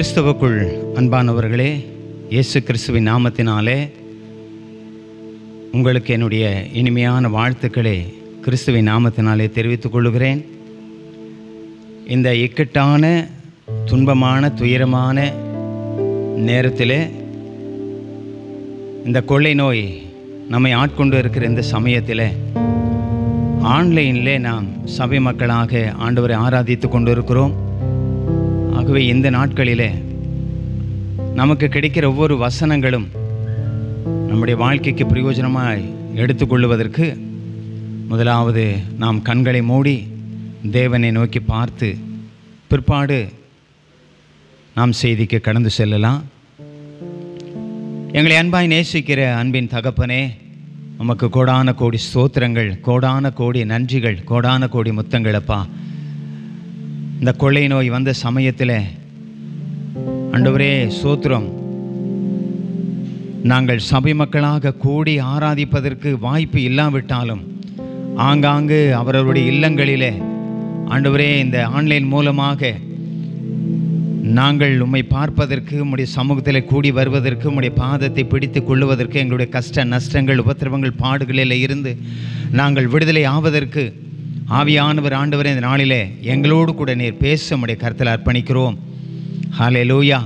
கிறிஸ்துவுக்குள் அன்பானவர்களே இயேசு கிறிஸ்துவின் நாமத்தினாலே உங்களுக்கு என்னுடைய இனிமையான வாழ்த்துக்களை கிறிஸ்துவின் நாமத்தினாலே தெரிவித்துக் கொள்கிறேன் இந்த இக்கட்டான துன்பமான துயரமான நேரத்தில் இந்த கொள்ளை நோய் நம்மை ஆட்கொண்டு இருக்கிற இந்த சமயத்தில் ஆன்லைனில் நாம் சபை மக்களாக ஆண்டவரை ஆராதித்து கொண்டு இருக்கிறோம் ஆகவே இந்த நாட்களிலே நமக்கு கிடைக்கிற ஒவ்வொரு வசனங்களும் நம்முடைய வாழ்க்கைக்கு பிரயோஜனமாக எடுத்துக்கொள்வதற்கு முதலாவது நாம் கண்களை மூடி தேவனை நோக்கி பார்த்து பிற்பாடு நாம் செய்திக்கு கடந்து செல்லலாம் எங்களை அன்பாய் நேசிக்கிற அன்பின் தகப்பனே நமக்கு கோடான கோடி ஸ்தோத்திரங்கள் கோடான கோடி நன்றிகள் கோடான கோடி முத்தங்களப்பா இந்த கொள்ளை நோய் வந்த சமயத்தில் அண்டவரே சோத்திரம் நாங்கள் சபை மக்களாக கூடி ஆராதிப்பதற்கு வாய்ப்பு இல்லாவிட்டாலும் ஆங்காங்கு அவரவருடைய இல்லங்களிலே ஆண்டவரே இந்த ஆன்லைன் மூலமாக நாங்கள் உம்மை பார்ப்பதற்கு உம்முடைய சமூகத்தில் கூடி வருவதற்கு உம்முடைய பாதத்தை பிடித்து கொள்ளுவதற்கு எங்களுடைய கஷ்ட நஷ்டங்கள் உபத்திரவங்கள் பாடுகளில் இருந்து நாங்கள் விடுதலை ஆவதற்கு ஆவியானவர் ஆண்டவர் இந்த நாளிலே எங்களோடு கூட நீர் பேச நம்முடைய கருத்தில் அர்ப்பணிக்கிறோம் ஹாலே லூயா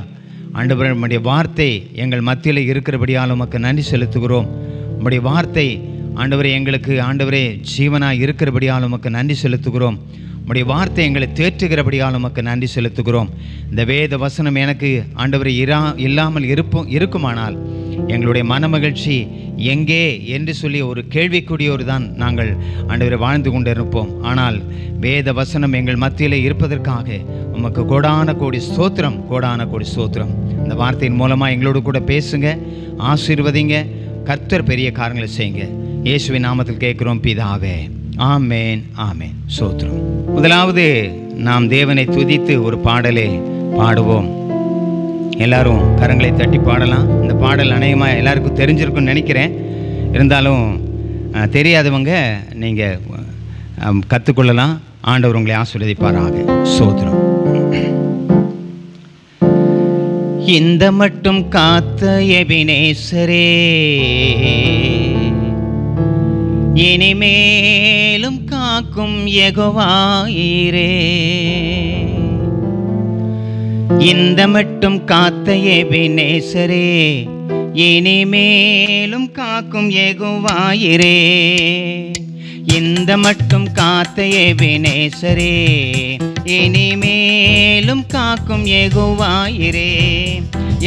ஆண்டவர் நம்முடைய வார்த்தை எங்கள் மத்தியில் இருக்கிறபடியால் உமக்கு நன்றி செலுத்துகிறோம் நம்முடைய வார்த்தை ஆண்டவரே எங்களுக்கு ஆண்டவரே ஜீவனாக இருக்கிறபடியால் உமக்கு நன்றி செலுத்துகிறோம் நம்முடைய வார்த்தை எங்களை தேற்றுகிறபடியால் உமக்கு நன்றி செலுத்துகிறோம் இந்த வேத வசனம் எனக்கு ஆண்டவரை இரா இல்லாமல் இருப்போம் இருக்குமானால் எங்களுடைய மன மகிழ்ச்சி எங்கே என்று சொல்லி ஒரு கேள்விக்குடியோர் தான் நாங்கள் அன்றுவரை வாழ்ந்து கொண்டிருப்போம் ஆனால் வேத வசனம் எங்கள் மத்தியில் இருப்பதற்காக உமக்கு கோடான கோடி சோத்திரம் கோடான கோடி சோத்திரம் இந்த வார்த்தையின் மூலமாக எங்களோடு கூட பேசுங்க ஆசீர்வதிங்க கர்த்தர் பெரிய காரங்களை செய்யுங்க இயேசுவின் நாமத்தில் கேட்குறோம் பிதாவே ஆமேன் ஆமேன் சோத்திரம் முதலாவது நாம் தேவனை துதித்து ஒரு பாடலை பாடுவோம் எல்லாரும் கரங்களை தட்டி பாடலாம் இந்த பாடல் அநேகமாக எல்லாருக்கும் தெரிஞ்சிருக்குன்னு நினைக்கிறேன் இருந்தாலும் தெரியாதவங்க நீங்கள் கற்றுக்கொள்ளலாம் ஆண்டவர் உங்களை ஆசீர்வதிப்பாராக சோதரம் இந்த மட்டும் காத்த எபினேசரே இனிமேலும் காக்கும் எகுவாயிரே இந்த மட்டும் காத்த ஏபினேசரே இனிமேலும் காக்கும் ஏகுவாயிரே இந்த மட்டும் காத்த ஏபினேசரே இனிமேலும் காக்கும் ஏகுவாயிரே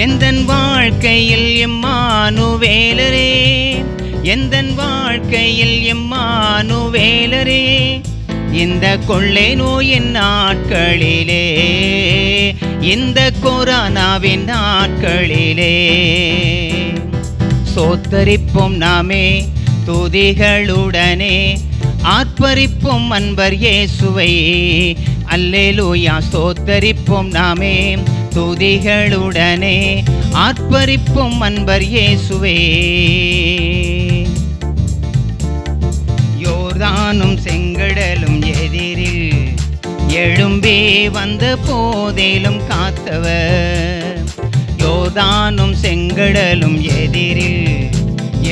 எந்த வாழ்க்கையில் எம்மானு வேலரே எந்த வாழ்க்கையில் எம்மானு வேலரே இந்த கொள்ளை நோயின் நாட்களிலே இந்த கொரோனாவின் நாட்களிலே சோத்தரிப்போம் நாமே துதிகளுடனே ஆர்ப்பரிப்போம் அன்பர் இயேசுவை அல்லேலூயா சோத்தரிப்போம் நாமே துதிகளுடனே ஆர்ப்பரிப்போம் அன்பர் இயேசுவே எழும்பே வந்த போதேலும் காத்தவர் யோதானும் செங்கடலும் எதிரில்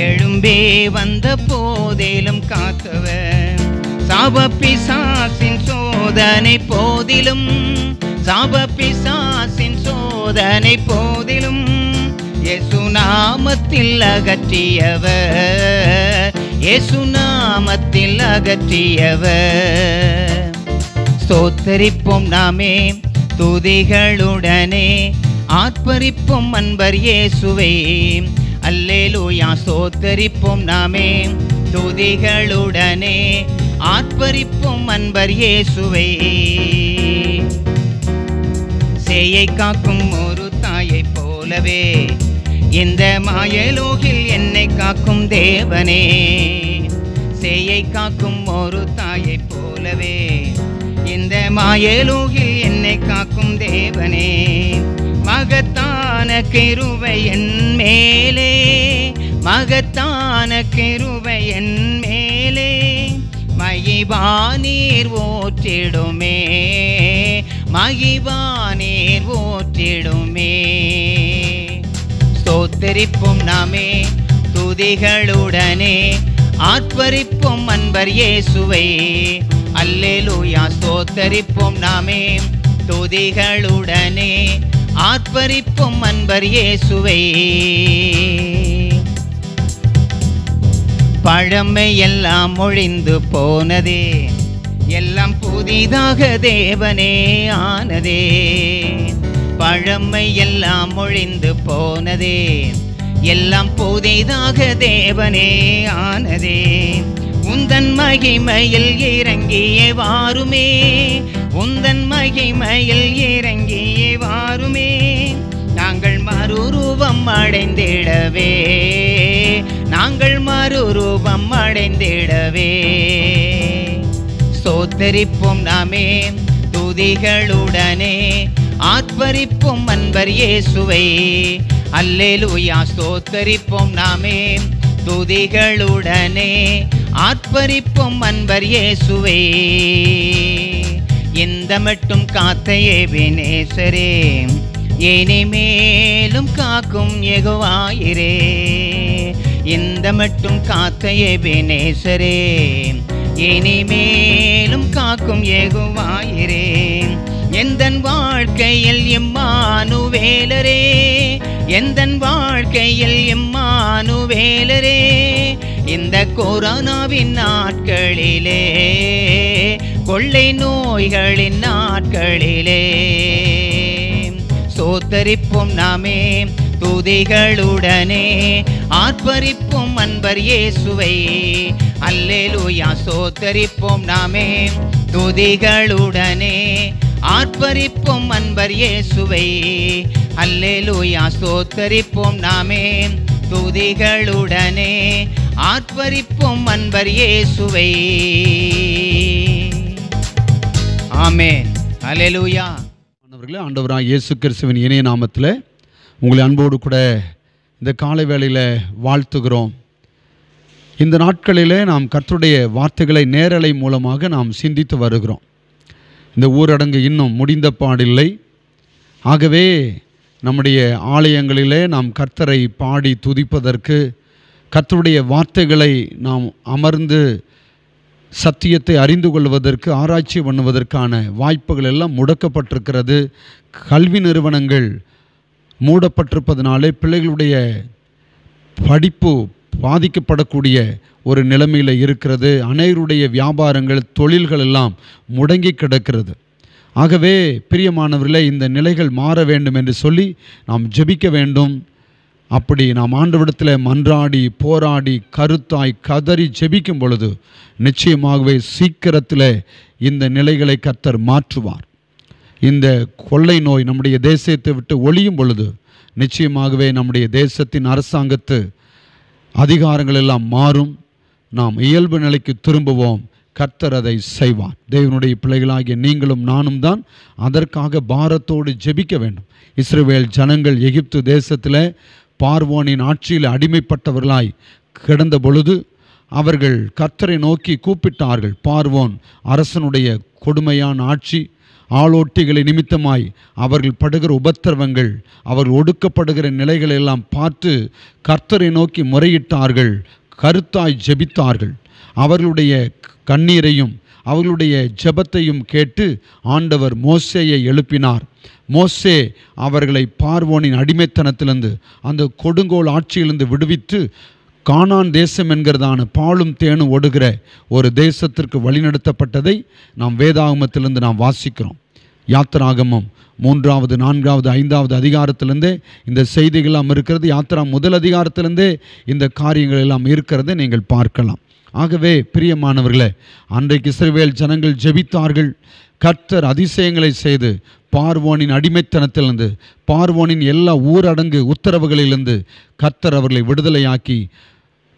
எழும்பே வந்த போதிலும் காத்தவர் சாபப்பிசாசின் சோதனை போதிலும் சாபப்பிசாசின் சோதனை போதிலும் இயேசு நாமத்தில் அகற்றியவர் இயேசு நாமத்தில் அகற்றியவர் சோத்தரிப்போம் நாமே துதிகளுடனே ஆத்மரிப்போம் அன்பர் இயேசுவே அல்லேலூயா சோத்தரிப்போம் நாமே துதிகளுடனே ஆத்மரிப்போம் அன்பர் இயேசுவை சேயை காக்கும் ஒரு தாயை போலவே இந்த மாயலோகில் என்னை காக்கும் தேவனே சேயை காக்கும் ஒரு தாயை போலவே இந்த மாயலூகில் என்னை காக்கும் தேவனே மகத்தான கெருவை என் மேலே மகத்தான கெருவை என் மேலே மகிவா நீர் ஓற்றிடுமே மகிவா நீர் ஓற்றிடுமே சோத்தரிப்பும் நாமே துதிகளுடனே ஆத்வரிப்பும் அன்பர் இயேசுவை அல்லேலூயா ஸ்தோத்தரிப்போம் நாமே துதிகளுடனே ஆர்ப்பரிப்போம் அன்பர் இயேசுவை பழமை எல்லாம் ஒழிந்து போனதே எல்லாம் புதிதாக தேவனே ஆனதே பழமை எல்லாம் ஒழிந்து போனதே எல்லாம் புதிதாக தேவனே ஆனதே உந்தன் மகிமையில் இறங்கிய வாருமே உந்தன் மகிமையில் இறங்கிய வாருமே நாங்கள் மறுரூபம் அடைந்திடவே நாங்கள் மறுரூபம் அடைந்திடவே சோத்தரிப்போம் நாமே துதிகளுடனே ஆத்பரிப்பும் அன்பர் இயேசுவை அல்லேலூயா சோத்தரிப்போம் நாமே துதிகளுடனே ஆர்ப்பரிப்பும் அன்பர் இயேசுவே எந்த மட்டும் காத்தையே வினேசரே இனிமேலும் காக்கும் எகுவாயிரே எந்த மட்டும் காத்தையே வினேசரே இனிமேலும் காக்கும் எகுவாயிரே எந்தன் வாழ்க்கையில் இம்மானுவேலரே எந்த வாழ்க்கையில் எம்மானுவேலரே இந்த கொரோனாவின் நாட்களிலே கொள்ளை நோய்களின் நாட்களிலே சோத்தரிப்போம் நாமே துதிகளுடனே ஆர்ப்பரிப்போம் அன்பர் இயேசுவை அல்லேலூயா சோத்தரிப்போம் நாமே துதிகளுடனே ஆர்ப்பரிப்போம் அன்பர் இயேசுவை அல்லேலூயா சோத்தரிப்போம் நாமே துதிகளுடனே ஆர்ப்பரிப்போம் அன்பர் இயேசுவை ஆமே அலேலூயா ஆண்டவர்களே ஆண்டவராக இயேசு கிறிஸ்துவின் இணைய நாமத்தில் உங்களை அன்போடு கூட இந்த காலை வேளையில் வாழ்த்துகிறோம் இந்த நாட்களிலே நாம் கர்த்தருடைய வார்த்தைகளை நேரலை மூலமாக நாம் சிந்தித்து வருகிறோம் இந்த ஊரடங்கு இன்னும் முடிந்த பாடில்லை ஆகவே நம்முடைய ஆலயங்களிலே நாம் கர்த்தரை பாடி துதிப்பதற்கு கர்த்தருடைய வார்த்தைகளை நாம் அமர்ந்து சத்தியத்தை அறிந்து கொள்வதற்கு ஆராய்ச்சி பண்ணுவதற்கான வாய்ப்புகள் எல்லாம் முடக்கப்பட்டிருக்கிறது கல்வி நிறுவனங்கள் மூடப்பட்டிருப்பதனாலே பிள்ளைகளுடைய படிப்பு பாதிக்கப்படக்கூடிய ஒரு நிலைமையில் இருக்கிறது அனைவருடைய வியாபாரங்கள் தொழில்கள் எல்லாம் முடங்கி கிடக்கிறது ஆகவே பிரியமானவர்களே இந்த நிலைகள் மாற வேண்டும் என்று சொல்லி நாம் ஜெபிக்க வேண்டும் அப்படி நாம் ஆண்டவிடத்தில் மன்றாடி போராடி கருத்தாய் கதறி ஜெபிக்கும் பொழுது நிச்சயமாகவே சீக்கிரத்தில் இந்த நிலைகளை கத்தர் மாற்றுவார் இந்த கொள்ளை நோய் நம்முடைய தேசத்தை விட்டு ஒழியும் பொழுது நிச்சயமாகவே நம்முடைய தேசத்தின் அரசாங்கத்து அதிகாரங்கள் எல்லாம் மாறும் நாம் இயல்பு நிலைக்கு திரும்புவோம் கர்த்தர் அதை செய்வார் தேவனுடைய பிள்ளைகளாகிய நீங்களும் நானும் தான் அதற்காக பாரத்தோடு ஜெபிக்க வேண்டும் இஸ்ரேல் ஜனங்கள் எகிப்து தேசத்தில் பார்வோனின் ஆட்சியில் அடிமைப்பட்டவர்களாய் கிடந்த பொழுது அவர்கள் கர்த்தரை நோக்கி கூப்பிட்டார்கள் பார்வோன் அரசனுடைய கொடுமையான ஆட்சி ஆளோட்டிகளை நிமித்தமாய் அவர்கள் படுகிற உபத்திரவங்கள் அவர்கள் ஒடுக்கப்படுகிற நிலைகளை எல்லாம் பார்த்து கர்த்தரை நோக்கி முறையிட்டார்கள் கருத்தாய் ஜெபித்தார்கள் அவர்களுடைய கண்ணீரையும் அவர்களுடைய ஜெபத்தையும் கேட்டு ஆண்டவர் மோசேயை எழுப்பினார் மோசே அவர்களை பார்வோனின் அடிமைத்தனத்திலிருந்து அந்த கொடுங்கோல் ஆட்சியிலிருந்து விடுவித்து காணான் தேசம் என்கிறதான பாலும் தேனும் ஒடுகிற ஒரு தேசத்திற்கு வழிநடத்தப்பட்டதை நாம் வேதாகமத்திலிருந்து நாம் வாசிக்கிறோம் யாத்திராகமம் மூன்றாவது நான்காவது ஐந்தாவது அதிகாரத்திலேருந்தே இந்த செய்திகள் எல்லாம் இருக்கிறது யாத்திரா முதல் அதிகாரத்திலேருந்தே இந்த காரியங்கள் எல்லாம் இருக்கிறதை நீங்கள் பார்க்கலாம் ஆகவே பிரியமானவர்களே அன்றைக்கு இஸ்ரேல் ஜனங்கள் ஜெபித்தார்கள் கர்த்தர் அதிசயங்களை செய்து பார்வோனின் அடிமைத்தனத்திலிருந்து பார்வோனின் எல்லா ஊரடங்கு உத்தரவுகளிலிருந்து கர்த்தர் அவர்களை விடுதலையாக்கி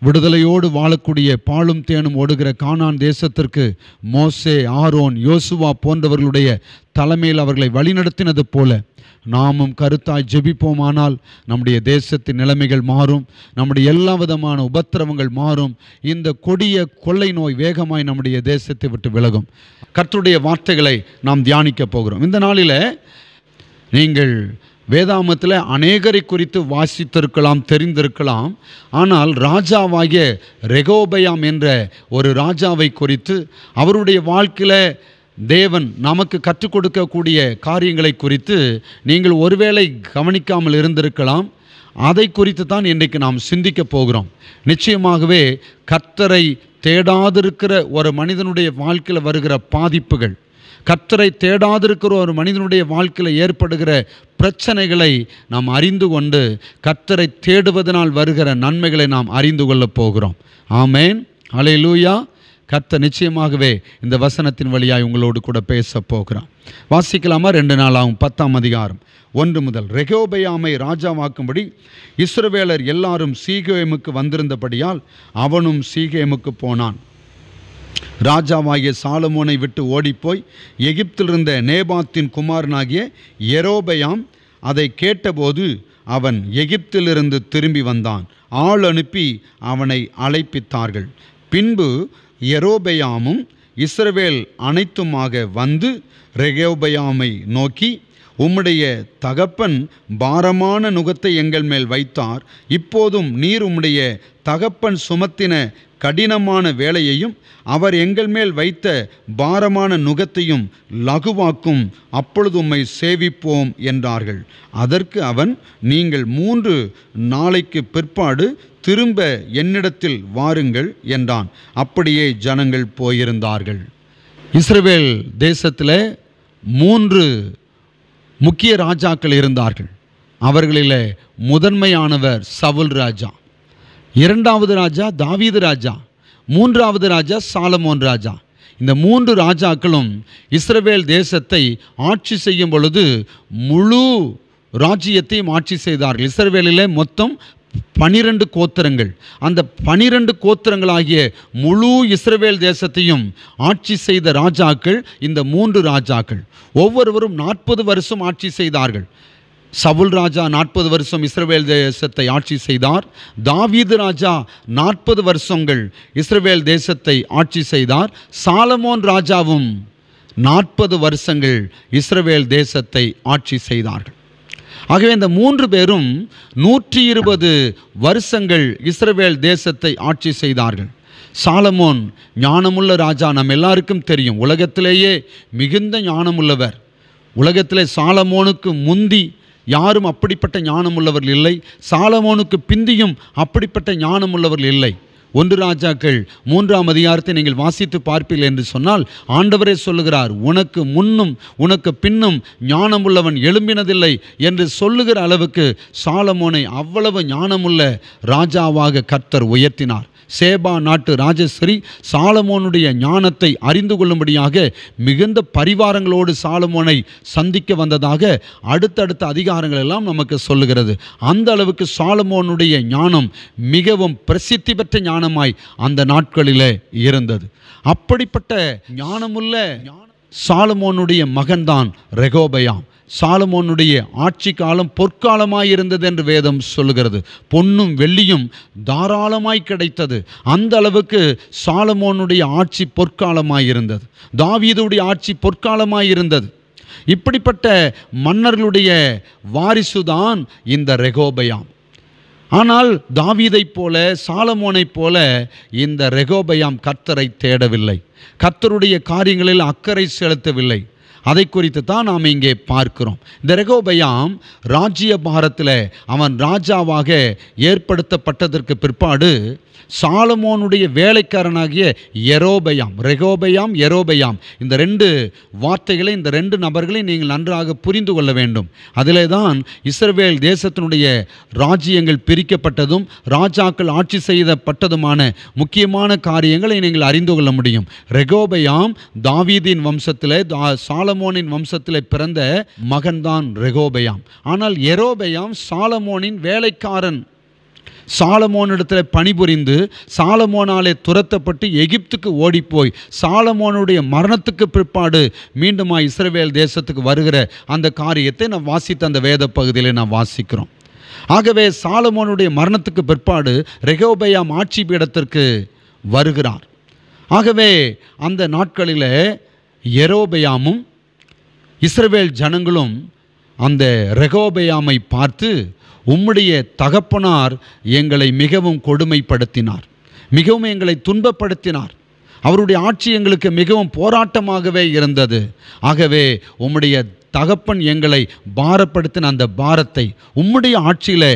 விடுதலையோடு வாழக்கூடிய பாலும் தேனும் ஓடுகிற கானான் தேசத்திற்கு மோசே ஆரோன் யோசுவா போன்றவர்களுடைய தலைமையில் அவர்களை வழிநடத்தினது போல நாமும் கருத்தாய் ஜெபிப்போமானால் நம்முடைய தேசத்தின் நிலைமைகள் மாறும் நம்முடைய எல்லா விதமான உபத்திரவங்கள் மாறும் இந்த கொடிய கொள்ளை நோய் வேகமாய் நம்முடைய தேசத்தை விட்டு விலகும் கர்த்தருடைய வார்த்தைகளை நாம் தியானிக்க போகிறோம் இந்த நாளில் நீங்கள் வேதாமத்தில் அநேகரை குறித்து வாசித்திருக்கலாம் தெரிந்திருக்கலாம் ஆனால் ராஜாவாகிய ரெகோபயாம் என்ற ஒரு ராஜாவை குறித்து அவருடைய வாழ்க்கையில் தேவன் நமக்கு கற்றுக் கொடுக்கக்கூடிய காரியங்களை குறித்து நீங்கள் ஒருவேளை கவனிக்காமல் இருந்திருக்கலாம் அதை குறித்து தான் இன்றைக்கு நாம் சிந்திக்க போகிறோம் நிச்சயமாகவே கர்த்தரை தேடாதிருக்கிற ஒரு மனிதனுடைய வாழ்க்கையில் வருகிற பாதிப்புகள் கத்தரை தேடாதிருக்கிற ஒரு மனிதனுடைய வாழ்க்கையில் ஏற்படுகிற பிரச்சனைகளை நாம் அறிந்து கொண்டு கத்தரை தேடுவதனால் வருகிற நன்மைகளை நாம் அறிந்து கொள்ளப் போகிறோம் ஆமேன் அலை லூயா கத்த நிச்சயமாகவே இந்த வசனத்தின் வழியாய் உங்களோடு கூட பேச போகிறான் வாசிக்கலாமா ரெண்டு நாள் ஆகும் பத்தாம் அதிகாரம் ஒன்று முதல் ரெகோபயாமை ராஜாவாக்கும்படி இஸ்ரவேலர் எல்லாரும் சீகேமுக்கு வந்திருந்தபடியால் அவனும் சீகேமுக்கு போனான் ராஜாவாகிய சாலமோனை விட்டு ஓடிப்போய் எகிப்திலிருந்த நேபாத்தின் குமாரனாகிய எரோபயாம் அதை கேட்டபோது அவன் எகிப்திலிருந்து திரும்பி வந்தான் ஆள் அனுப்பி அவனை அழைப்பித்தார்கள் பின்பு எரோபயாமும் இஸ்ரவேல் அனைத்துமாக வந்து ரெகோபயாமை நோக்கி உம்முடைய தகப்பன் பாரமான நுகத்தை எங்கள் மேல் வைத்தார் இப்போதும் நீர் உம்முடைய தகப்பன் சுமத்தின கடினமான வேலையையும் அவர் எங்கள் மேல் வைத்த பாரமான நுகத்தையும் லகுவாக்கும் அப்பொழுது உம்மை சேவிப்போம் என்றார்கள் அதற்கு அவன் நீங்கள் மூன்று நாளைக்கு பிற்பாடு திரும்ப என்னிடத்தில் வாருங்கள் என்றான் அப்படியே ஜனங்கள் போயிருந்தார்கள் இஸ்ரேல் தேசத்தில் மூன்று முக்கிய ராஜாக்கள் இருந்தார்கள் அவர்களில் முதன்மையானவர் சவுல் ராஜா இரண்டாவது ராஜா தாவீது ராஜா மூன்றாவது ராஜா சாலமோன் ராஜா இந்த மூன்று ராஜாக்களும் இஸ்ரவேல் தேசத்தை ஆட்சி செய்யும் பொழுது முழு ராஜ்யத்தையும் ஆட்சி செய்தார்கள் இஸ்ரவேலிலே மொத்தம் பனிரெண்டு கோத்திரங்கள் அந்த பனிரெண்டு கோத்திரங்களாகிய முழு இஸ்ரவேல் தேசத்தையும் ஆட்சி செய்த ராஜாக்கள் இந்த மூன்று ராஜாக்கள் ஒவ்வொருவரும் நாற்பது வருஷம் ஆட்சி செய்தார்கள் சவுல் ராஜா நாற்பது வருஷம் இஸ்ரவேல் தேசத்தை ஆட்சி செய்தார் தாவீது ராஜா நாற்பது வருஷங்கள் இஸ்ரவேல் தேசத்தை ஆட்சி செய்தார் சாலமோன் ராஜாவும் நாற்பது வருஷங்கள் இஸ்ரவேல் தேசத்தை ஆட்சி செய்தார்கள் ஆகவே இந்த மூன்று பேரும் நூற்றி இருபது வருஷங்கள் இஸ்ரவேல் தேசத்தை ஆட்சி செய்தார்கள் சாலமோன் ஞானமுள்ள ராஜா நம் எல்லாருக்கும் தெரியும் உலகத்திலேயே மிகுந்த ஞானமுள்ளவர் உலகத்திலே சாலமோனுக்கு முந்தி யாரும் அப்படிப்பட்ட ஞானம் உள்ளவர்கள் இல்லை சாலமோனுக்கு பிந்தியும் அப்படிப்பட்ட ஞானம் உள்ளவர்கள் இல்லை ஒன்று ராஜாக்கள் மூன்றாம் அதிகாரத்தை நீங்கள் வாசித்து பார்ப்பீர்கள் என்று சொன்னால் ஆண்டவரே சொல்லுகிறார் உனக்கு முன்னும் உனக்கு பின்னும் ஞானம் உள்ளவன் எழும்பினதில்லை என்று சொல்லுகிற அளவுக்கு சாலமோனை அவ்வளவு ஞானமுள்ள ராஜாவாக கர்த்தர் உயர்த்தினார் சேபா நாட்டு ராஜஸ்ரீ சாலமோனுடைய ஞானத்தை அறிந்து கொள்ளும்படியாக மிகுந்த பரிவாரங்களோடு சாலமோனை சந்திக்க வந்ததாக அடுத்தடுத்த அதிகாரங்கள் எல்லாம் நமக்கு சொல்லுகிறது அந்த அளவுக்கு சாலமோனுடைய ஞானம் மிகவும் பிரசித்தி பெற்ற ஞானம் ஞானமாய் அந்த நாட்களில் இருந்தது அப்படிப்பட்ட ஞானமுள்ள சாலமோனுடைய மகன்தான் ரெகோபயாம் சாலமோனுடைய ஆட்சி காலம் பொற்காலமாய் இருந்தது என்று வேதம் சொல்லுகிறது பொன்னும் வெள்ளியும் தாராளமாய் கிடைத்தது அந்த அளவுக்கு சாலமோனுடைய ஆட்சி பொற்காலமாய் இருந்தது தாவீதுடைய ஆட்சி பொற்காலமாய் இருந்தது இப்படிப்பட்ட மன்னர்களுடைய வாரிசுதான் இந்த ரெகோபயாம் ஆனால் தாவீதைப் போல சாலமோனைப் போல இந்த ரெகோபயாம் கர்த்தரை தேடவில்லை கர்த்தருடைய காரியங்களில் அக்கறை செலுத்தவில்லை அதை குறித்து தான் நாம் இங்கே பார்க்கிறோம் இந்த ரெகோபயாம் ராஜ்ய பாரத்தில் அவன் ராஜாவாக ஏற்படுத்தப்பட்டதற்கு பிற்பாடு சாலமோனுடைய வேலைக்காரனாகிய எரோபயாம் ரெகோபயாம் எரோபயாம் இந்த ரெண்டு வார்த்தைகளை இந்த ரெண்டு நபர்களை நீங்கள் நன்றாக புரிந்து கொள்ள வேண்டும் அதிலே தான் இஸ்ரவேல் தேசத்தினுடைய ராஜ்யங்கள் பிரிக்கப்பட்டதும் ராஜாக்கள் ஆட்சி செய்யப்பட்டதுமான முக்கியமான காரியங்களை நீங்கள் அறிந்து கொள்ள முடியும் ரெகோபயாம் தாவீதின் வம்சத்தில் சாலமோனின் வம்சத்தில் பிறந்த மகன்தான் ரெகோபயாம் ஆனால் எரோபயாம் சாலமோனின் வேலைக்காரன் சாலமோன் இடத்துல பணிபுரிந்து சாலமோனாலே துரத்தப்பட்டு எகிப்துக்கு ஓடிப்போய் சாலமோனுடைய மரணத்துக்கு பிற்பாடு மீண்டுமா இஸ்ரேல் தேசத்துக்கு வருகிற அந்த காரியத்தை நான் வாசித்த அந்த வேத பகுதியில் நான் வாசிக்கிறோம் ஆகவே சாலமோனுடைய மரணத்துக்கு பிற்பாடு ரெகோபயாம் ஆட்சி பீடத்திற்கு வருகிறார் ஆகவே அந்த நாட்களில் எரோபயாமும் இஸ்ரவேல் ஜனங்களும் அந்த ரெகோபயாமை பார்த்து உம்முடைய தகப்பனார் எங்களை மிகவும் கொடுமைப்படுத்தினார் மிகவும் எங்களை துன்பப்படுத்தினார் அவருடைய ஆட்சி எங்களுக்கு மிகவும் போராட்டமாகவே இருந்தது ஆகவே உம்முடைய தகப்பன் எங்களை பாரப்படுத்தின அந்த பாரத்தை உம்முடைய ஆட்சியில்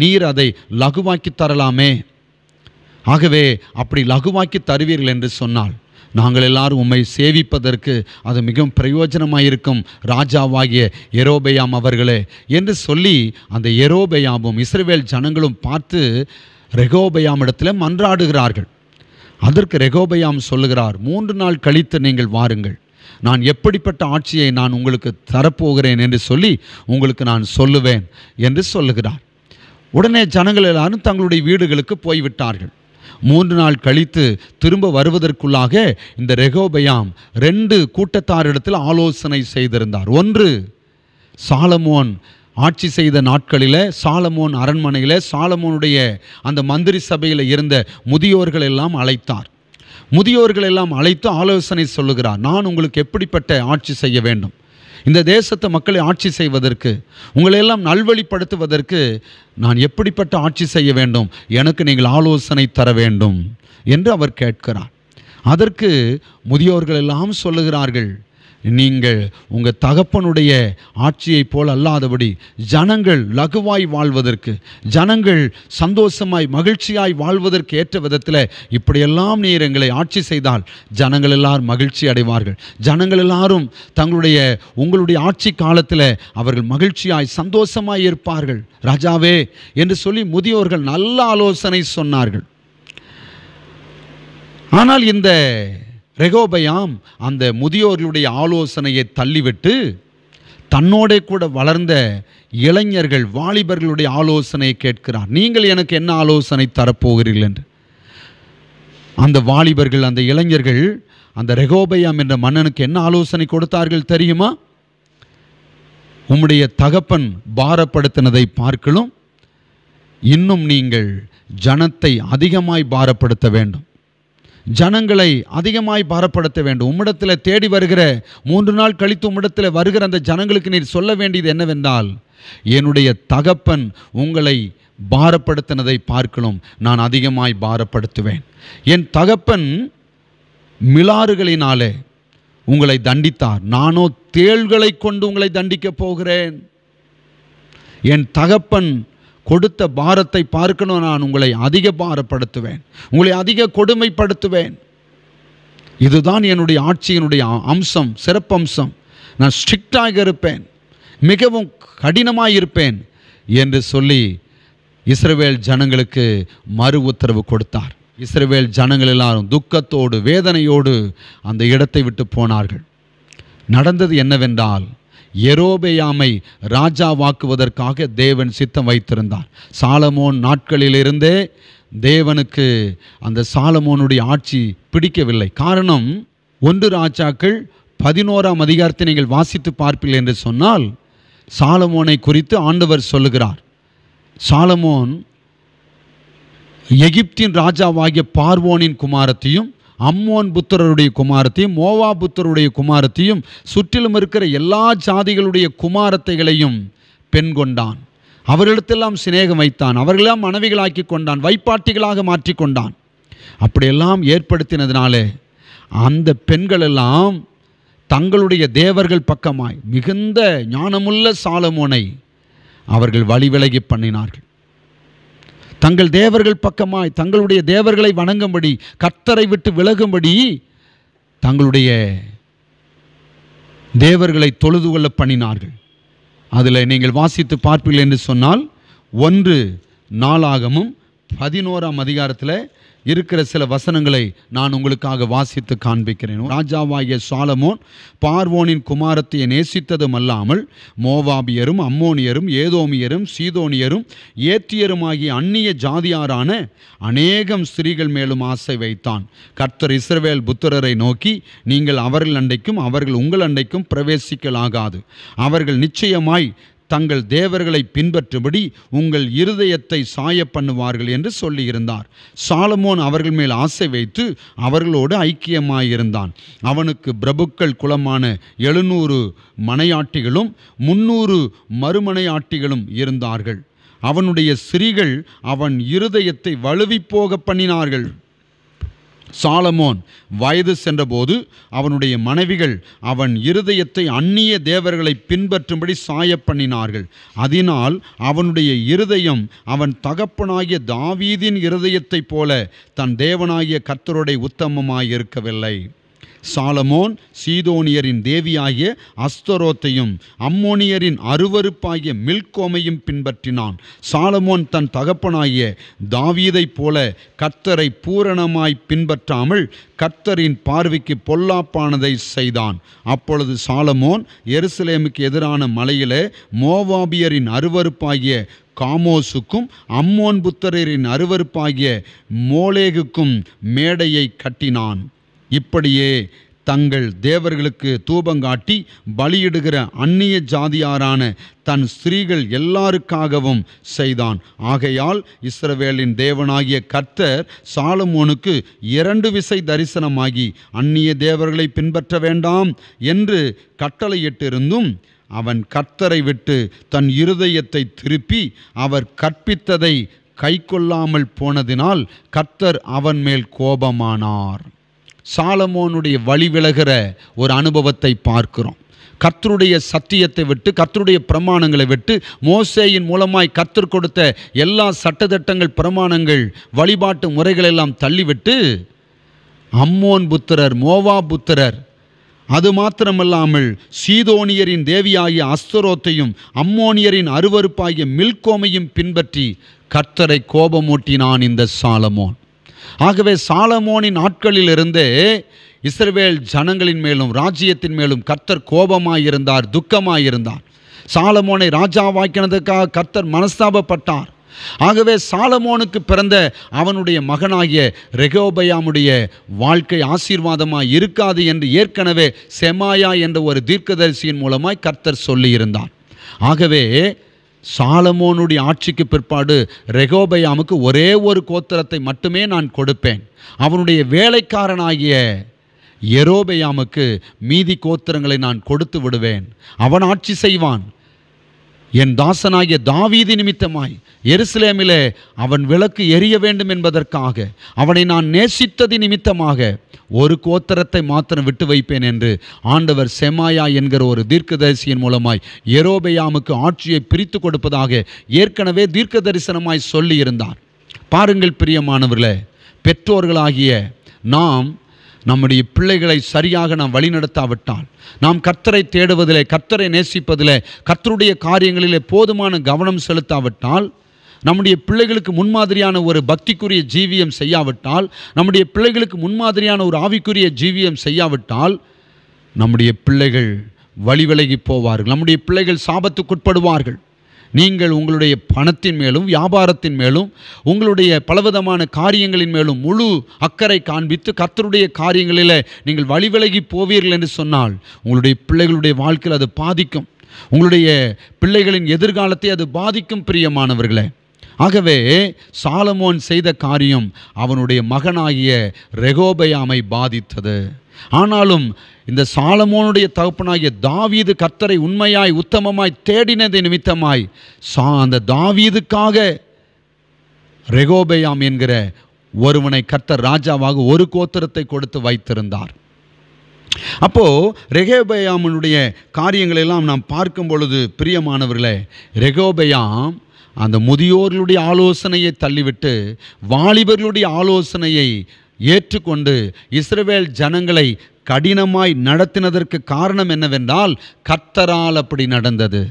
நீர் அதை லகுவாக்கி தரலாமே ஆகவே அப்படி லகுவாக்கி தருவீர்கள் என்று சொன்னால் நாங்கள் எல்லாரும் உம்மை சேவிப்பதற்கு அது மிகவும் பிரயோஜனமாக இருக்கும் ராஜாவாகிய எரோபயாம் அவர்களே என்று சொல்லி அந்த எரோபயாமும் இஸ்ரேவேல் ஜனங்களும் பார்த்து ரெகோபயாம் இடத்துல மன்றாடுகிறார்கள் அதற்கு ரெகோபயாம் சொல்லுகிறார் மூன்று நாள் கழித்து நீங்கள் வாருங்கள் நான் எப்படிப்பட்ட ஆட்சியை நான் உங்களுக்கு தரப்போகிறேன் என்று சொல்லி உங்களுக்கு நான் சொல்லுவேன் என்று சொல்லுகிறார் உடனே ஜனங்கள் எல்லாரும் தங்களுடைய வீடுகளுக்கு போய்விட்டார்கள் மூன்று நாள் கழித்து திரும்ப வருவதற்குள்ளாக இந்த ரெகோபயாம் ரெண்டு கூட்டத்தாரிடத்தில் ஆலோசனை செய்திருந்தார் ஒன்று சாலமோன் ஆட்சி செய்த நாட்களில் சாலமோன் அரண்மனையில் சாலமோனுடைய அந்த மந்திரி சபையில் இருந்த முதியோர்கள் எல்லாம் அழைத்தார் முதியோர்கள் எல்லாம் அழைத்து ஆலோசனை சொல்லுகிறார் நான் உங்களுக்கு எப்படிப்பட்ட ஆட்சி செய்ய வேண்டும் இந்த தேசத்தை மக்களை ஆட்சி செய்வதற்கு உங்களையெல்லாம் நல்வழிப்படுத்துவதற்கு நான் எப்படிப்பட்ட ஆட்சி செய்ய வேண்டும் எனக்கு நீங்கள் ஆலோசனை தர வேண்டும் என்று அவர் கேட்கிறார் அதற்கு முதியோர்கள் எல்லாம் சொல்லுகிறார்கள் நீங்கள் உங்கள் தகப்பனுடைய ஆட்சியைப் போல் அல்லாதபடி ஜனங்கள் லகுவாய் வாழ்வதற்கு ஜனங்கள் சந்தோஷமாய் மகிழ்ச்சியாய் வாழ்வதற்கு ஏற்ற விதத்தில் இப்படியெல்லாம் நீர் எங்களை ஆட்சி செய்தால் ஜனங்கள் எல்லாரும் மகிழ்ச்சி அடைவார்கள் ஜனங்கள் எல்லாரும் தங்களுடைய உங்களுடைய ஆட்சி காலத்தில் அவர்கள் மகிழ்ச்சியாய் சந்தோஷமாய் இருப்பார்கள் ராஜாவே என்று சொல்லி முதியோர்கள் நல்ல ஆலோசனை சொன்னார்கள் ஆனால் இந்த ரெகோபயாம் அந்த முதியோர்களுடைய ஆலோசனையை தள்ளிவிட்டு தன்னோட கூட வளர்ந்த இளைஞர்கள் வாலிபர்களுடைய ஆலோசனையை கேட்கிறார் நீங்கள் எனக்கு என்ன ஆலோசனை தரப்போகிறீர்கள் என்று அந்த வாலிபர்கள் அந்த இளைஞர்கள் அந்த ரெகோபயாம் என்ற மன்னனுக்கு என்ன ஆலோசனை கொடுத்தார்கள் தெரியுமா உம்முடைய தகப்பன் பாரப்படுத்தினதை பார்க்கலும் இன்னும் நீங்கள் ஜனத்தை அதிகமாய் பாரப்படுத்த வேண்டும் ஜனங்களை அதிகமாய் பாரப்படுத்த வேண்டும் உம்மிடத்தில் தேடி வருகிற மூன்று நாள் கழித்து உம்மிடத்தில் வருகிற அந்த ஜனங்களுக்கு நீர் சொல்ல வேண்டியது என்னவென்றால் என்னுடைய தகப்பன் உங்களை பாரப்படுத்தினதை பார்க்கணும் நான் அதிகமாய் பாரப்படுத்துவேன் என் தகப்பன் மிலாறுகளினாலே உங்களை தண்டித்தார் நானோ தேள்களை கொண்டு உங்களை தண்டிக்கப் போகிறேன் என் தகப்பன் கொடுத்த பாரத்தை பார்க்கணும் நான் உங்களை அதிக பாரப்படுத்துவேன் உங்களை அதிக கொடுமைப்படுத்துவேன் இதுதான் என்னுடைய ஆட்சியினுடைய அம்சம் சிறப்பம்சம் நான் ஸ்ட்ரிக்டாக இருப்பேன் மிகவும் கடினமாக இருப்பேன் என்று சொல்லி இஸ்ரவேல் ஜனங்களுக்கு மறு உத்தரவு கொடுத்தார் இஸ்ரவேல் ஜனங்கள் எல்லாரும் துக்கத்தோடு வேதனையோடு அந்த இடத்தை விட்டு போனார்கள் நடந்தது என்னவென்றால் எரோபெயாமை ராஜாவாக்குவதற்காக தேவன் சித்தம் வைத்திருந்தார் சாலமோன் நாட்களிலிருந்தே தேவனுக்கு அந்த சாலமோனுடைய ஆட்சி பிடிக்கவில்லை காரணம் ஒன்று ராஜாக்கள் பதினோராம் அதிகாரத்தை நீங்கள் வாசித்து பார்ப்பீர்கள் என்று சொன்னால் சாலமோனை குறித்து ஆண்டவர் சொல்லுகிறார் சாலமோன் எகிப்தின் ராஜாவாகிய பார்வோனின் குமாரத்தையும் அம்மோன் புத்தருடைய குமாரத்தையும் மோவா புத்தருடைய குமாரத்தையும் சுற்றிலும் இருக்கிற எல்லா ஜாதிகளுடைய குமாரத்தைகளையும் பெண் கொண்டான் அவர்களிடத்தெல்லாம் சிநேகம் வைத்தான் அவர்களெல்லாம் மனைவிகளாக்கி கொண்டான் வைப்பாட்டிகளாக மாற்றி கொண்டான் அப்படியெல்லாம் ஏற்படுத்தினதுனாலே அந்த பெண்களெல்லாம் தங்களுடைய தேவர்கள் பக்கமாய் மிகுந்த ஞானமுள்ள சாலமோனை அவர்கள் வழி பண்ணினார்கள் தங்கள் தேவர்கள் பக்கமாய் தங்களுடைய தேவர்களை வணங்கும்படி கத்தரை விட்டு விலகும்படி தங்களுடைய தேவர்களை தொழுது கொள்ள பண்ணினார்கள் அதில் நீங்கள் வாசித்து பார்ப்பீர்கள் என்று சொன்னால் ஒன்று நாளாகமும் பதினோராம் அதிகாரத்தில் இருக்கிற சில வசனங்களை நான் உங்களுக்காக வாசித்து காண்பிக்கிறேன் ராஜாவாகிய சாலமோன் பார்வோனின் குமாரத்தை நேசித்ததும் அல்லாமல் மோவாபியரும் அம்மோனியரும் ஏதோமியரும் சீதோனியரும் ஏத்தியரும் ஆகிய அந்நிய ஜாதியாரான அநேகம் ஸ்திரீகள் மேலும் ஆசை வைத்தான் கர்த்தர் இஸ்ரவேல் புத்திரரை நோக்கி நீங்கள் அவர்கள் அண்டைக்கும் அவர்கள் உங்கள் அண்டைக்கும் பிரவேசிக்கலாகாது அவர்கள் நிச்சயமாய் தங்கள் தேவர்களை பின்பற்றும்படி உங்கள் இருதயத்தை சாய பண்ணுவார்கள் என்று சொல்லியிருந்தார் சாலமோன் அவர்கள் மேல் ஆசை வைத்து அவர்களோடு ஐக்கியமாயிருந்தான் அவனுக்கு பிரபுக்கள் குலமான எழுநூறு மனையாட்டிகளும் முன்னூறு மறுமனையாட்டிகளும் இருந்தார்கள் அவனுடைய சிறிகள் அவன் இருதயத்தை வலுவிப்போக பண்ணினார்கள் சாலமோன் வயது சென்றபோது அவனுடைய மனைவிகள் அவன் இருதயத்தை அந்நிய தேவர்களை பின்பற்றும்படி சாய பண்ணினார்கள் அதனால் அவனுடைய இருதயம் அவன் தகப்பனாகிய தாவீதின் இருதயத்தைப் போல தன் தேவனாகிய கத்தருடைய உத்தமமாயிருக்கவில்லை சாலமோன் சீதோனியரின் தேவியாகிய அஸ்தரோத்தையும் அம்மோனியரின் அருவறுப்பாகிய மில்கோமையும் பின்பற்றினான் சாலமோன் தன் தகப்பனாகிய தாவீதைப் போல கர்த்தரை பூரணமாய் பின்பற்றாமல் கர்த்தரின் பார்வைக்கு பொல்லாப்பானதை செய்தான் அப்பொழுது சாலமோன் எருசலேமுக்கு எதிரான மலையிலே மோவாபியரின் அருவறுப்பாகிய காமோசுக்கும் அம்மோன் புத்தரின் அருவறுப்பாகிய மோலேகுக்கும் மேடையை கட்டினான் இப்படியே தங்கள் தேவர்களுக்கு தூபங்காட்டி பலியிடுகிற அந்நிய ஜாதியாரான தன் ஸ்திரீகள் எல்லாருக்காகவும் செய்தான் ஆகையால் இஸ்ரவேலின் தேவனாகிய கர்த்தர் சாலமோனுக்கு இரண்டு விசை தரிசனமாகி அந்நிய தேவர்களை பின்பற்ற வேண்டாம் என்று கட்டளையிட்டிருந்தும் அவன் கர்த்தரை விட்டு தன் இருதயத்தை திருப்பி அவர் கற்பித்ததை கை கொள்ளாமல் போனதினால் கர்த்தர் அவன் மேல் கோபமானார் சாலமோனுடைய வழி விலகிற ஒரு அனுபவத்தை பார்க்கிறோம் கர்த்தருடைய சத்தியத்தை விட்டு கர்த்தருடைய பிரமாணங்களை விட்டு மோசேயின் மூலமாய் கத்தர் கொடுத்த எல்லா சட்டத்திட்டங்கள் பிரமாணங்கள் வழிபாட்டு முறைகளெல்லாம் தள்ளிவிட்டு அம்மோன் புத்திரர் மோவா புத்திரர் அது மாத்திரமல்லாமல் சீதோனியரின் தேவியாகிய அஸ்தரோத்தையும் அம்மோனியரின் அருவறுப்பாகிய மில்கோமையும் பின்பற்றி கர்த்தரை கோபமூட்டினான் இந்த சாலமோன் ஆகவே சாலமோனின் ஆட்களிலிருந்தே இஸ்ரவேல் ஜனங்களின் மேலும் ராஜ்யத்தின் மேலும் கர்த்தர் கோபமாயிருந்தார் துக்கமாயிருந்தார் சாலமோனை ராஜாவாக்கினதுக்காக கர்த்தர் மனஸ்தாபப்பட்டார் ஆகவே சாலமோனுக்கு பிறந்த அவனுடைய மகனாகிய ரெகோபயாமுடைய வாழ்க்கை ஆசீர்வாதமாக இருக்காது என்று ஏற்கனவே செமாயா என்ற ஒரு தீர்க்கதரிசியின் மூலமாய் கர்த்தர் சொல்லியிருந்தார் ஆகவே சாலமோனுடைய ஆட்சிக்கு பிற்பாடு ரெகோபயாமுக்கு ஒரே ஒரு கோத்திரத்தை மட்டுமே நான் கொடுப்பேன் அவனுடைய வேலைக்காரனாகிய எரோபயாமுக்கு மீதி கோத்திரங்களை நான் கொடுத்து விடுவேன் அவன் ஆட்சி செய்வான் என் தாசனாகிய தாவீதி நிமித்தமாய் எருசலேமிலே அவன் விளக்கு எரிய வேண்டும் என்பதற்காக அவனை நான் நேசித்தது நிமித்தமாக ஒரு கோத்தரத்தை மாத்திரம் விட்டு வைப்பேன் என்று ஆண்டவர் செமாயா என்கிற ஒரு தீர்க்கதரிசியின் மூலமாய் எரோபெயாமுக்கு ஆட்சியை பிரித்து கொடுப்பதாக ஏற்கனவே தீர்க்க தரிசனமாய் சொல்லியிருந்தார் பாருங்கள் பிரியமானவர்களே பெற்றோர்களாகிய நாம் நம்முடைய பிள்ளைகளை சரியாக நாம் வழிநடத்தாவிட்டால் நாம் கர்த்தரை தேடுவதிலே கர்த்தரை நேசிப்பதிலே கர்த்தருடைய காரியங்களிலே போதுமான கவனம் செலுத்தாவிட்டால் நம்முடைய பிள்ளைகளுக்கு முன்மாதிரியான ஒரு பக்திக்குரிய ஜீவியம் செய்யாவிட்டால் நம்முடைய பிள்ளைகளுக்கு முன்மாதிரியான ஒரு ஆவிக்குரிய ஜீவியம் செய்யாவிட்டால் நம்முடைய பிள்ளைகள் வழிவிலகி போவார்கள் நம்முடைய பிள்ளைகள் சாபத்துக்குட்படுவார்கள் நீங்கள் உங்களுடைய பணத்தின் மேலும் வியாபாரத்தின் மேலும் உங்களுடைய பலவிதமான காரியங்களின் மேலும் முழு அக்கறை காண்பித்து கர்த்தருடைய காரியங்களில் நீங்கள் வழிவிலகி போவீர்கள் என்று சொன்னால் உங்களுடைய பிள்ளைகளுடைய வாழ்க்கையில் அது பாதிக்கும் உங்களுடைய பிள்ளைகளின் எதிர்காலத்தை அது பாதிக்கும் பிரியமானவர்களே ஆகவே சாலமோன் செய்த காரியம் அவனுடைய மகனாகிய ரெகோபயாமை பாதித்தது ஆனாலும் இந்த சாலமோனுடைய தகப்பனாகிய தாவீது கர்த்தரை உண்மையாய் உத்தமமாய் தேடினது நிமித்தமாய் சா அந்த தாவீதுக்காக ரெகோபயாம் என்கிற ஒருவனை கர்த்தர் ராஜாவாக ஒரு கோத்திரத்தை கொடுத்து வைத்திருந்தார் அப்போ ரெகோபயாமனுடைய காரியங்களை எல்லாம் நாம் பார்க்கும் பொழுது பிரியமானவர்களே ரெகோபயாம் அந்த முதியோர்களுடைய ஆலோசனையை தள்ளிவிட்டு வாலிபர்களுடைய ஆலோசனையை ஏற்றுக்கொண்டு இஸ்ரவேல் ஜனங்களை கடினமாய் நடத்தினதற்கு காரணம் என்னவென்றால் கத்தரால் அப்படி நடந்தது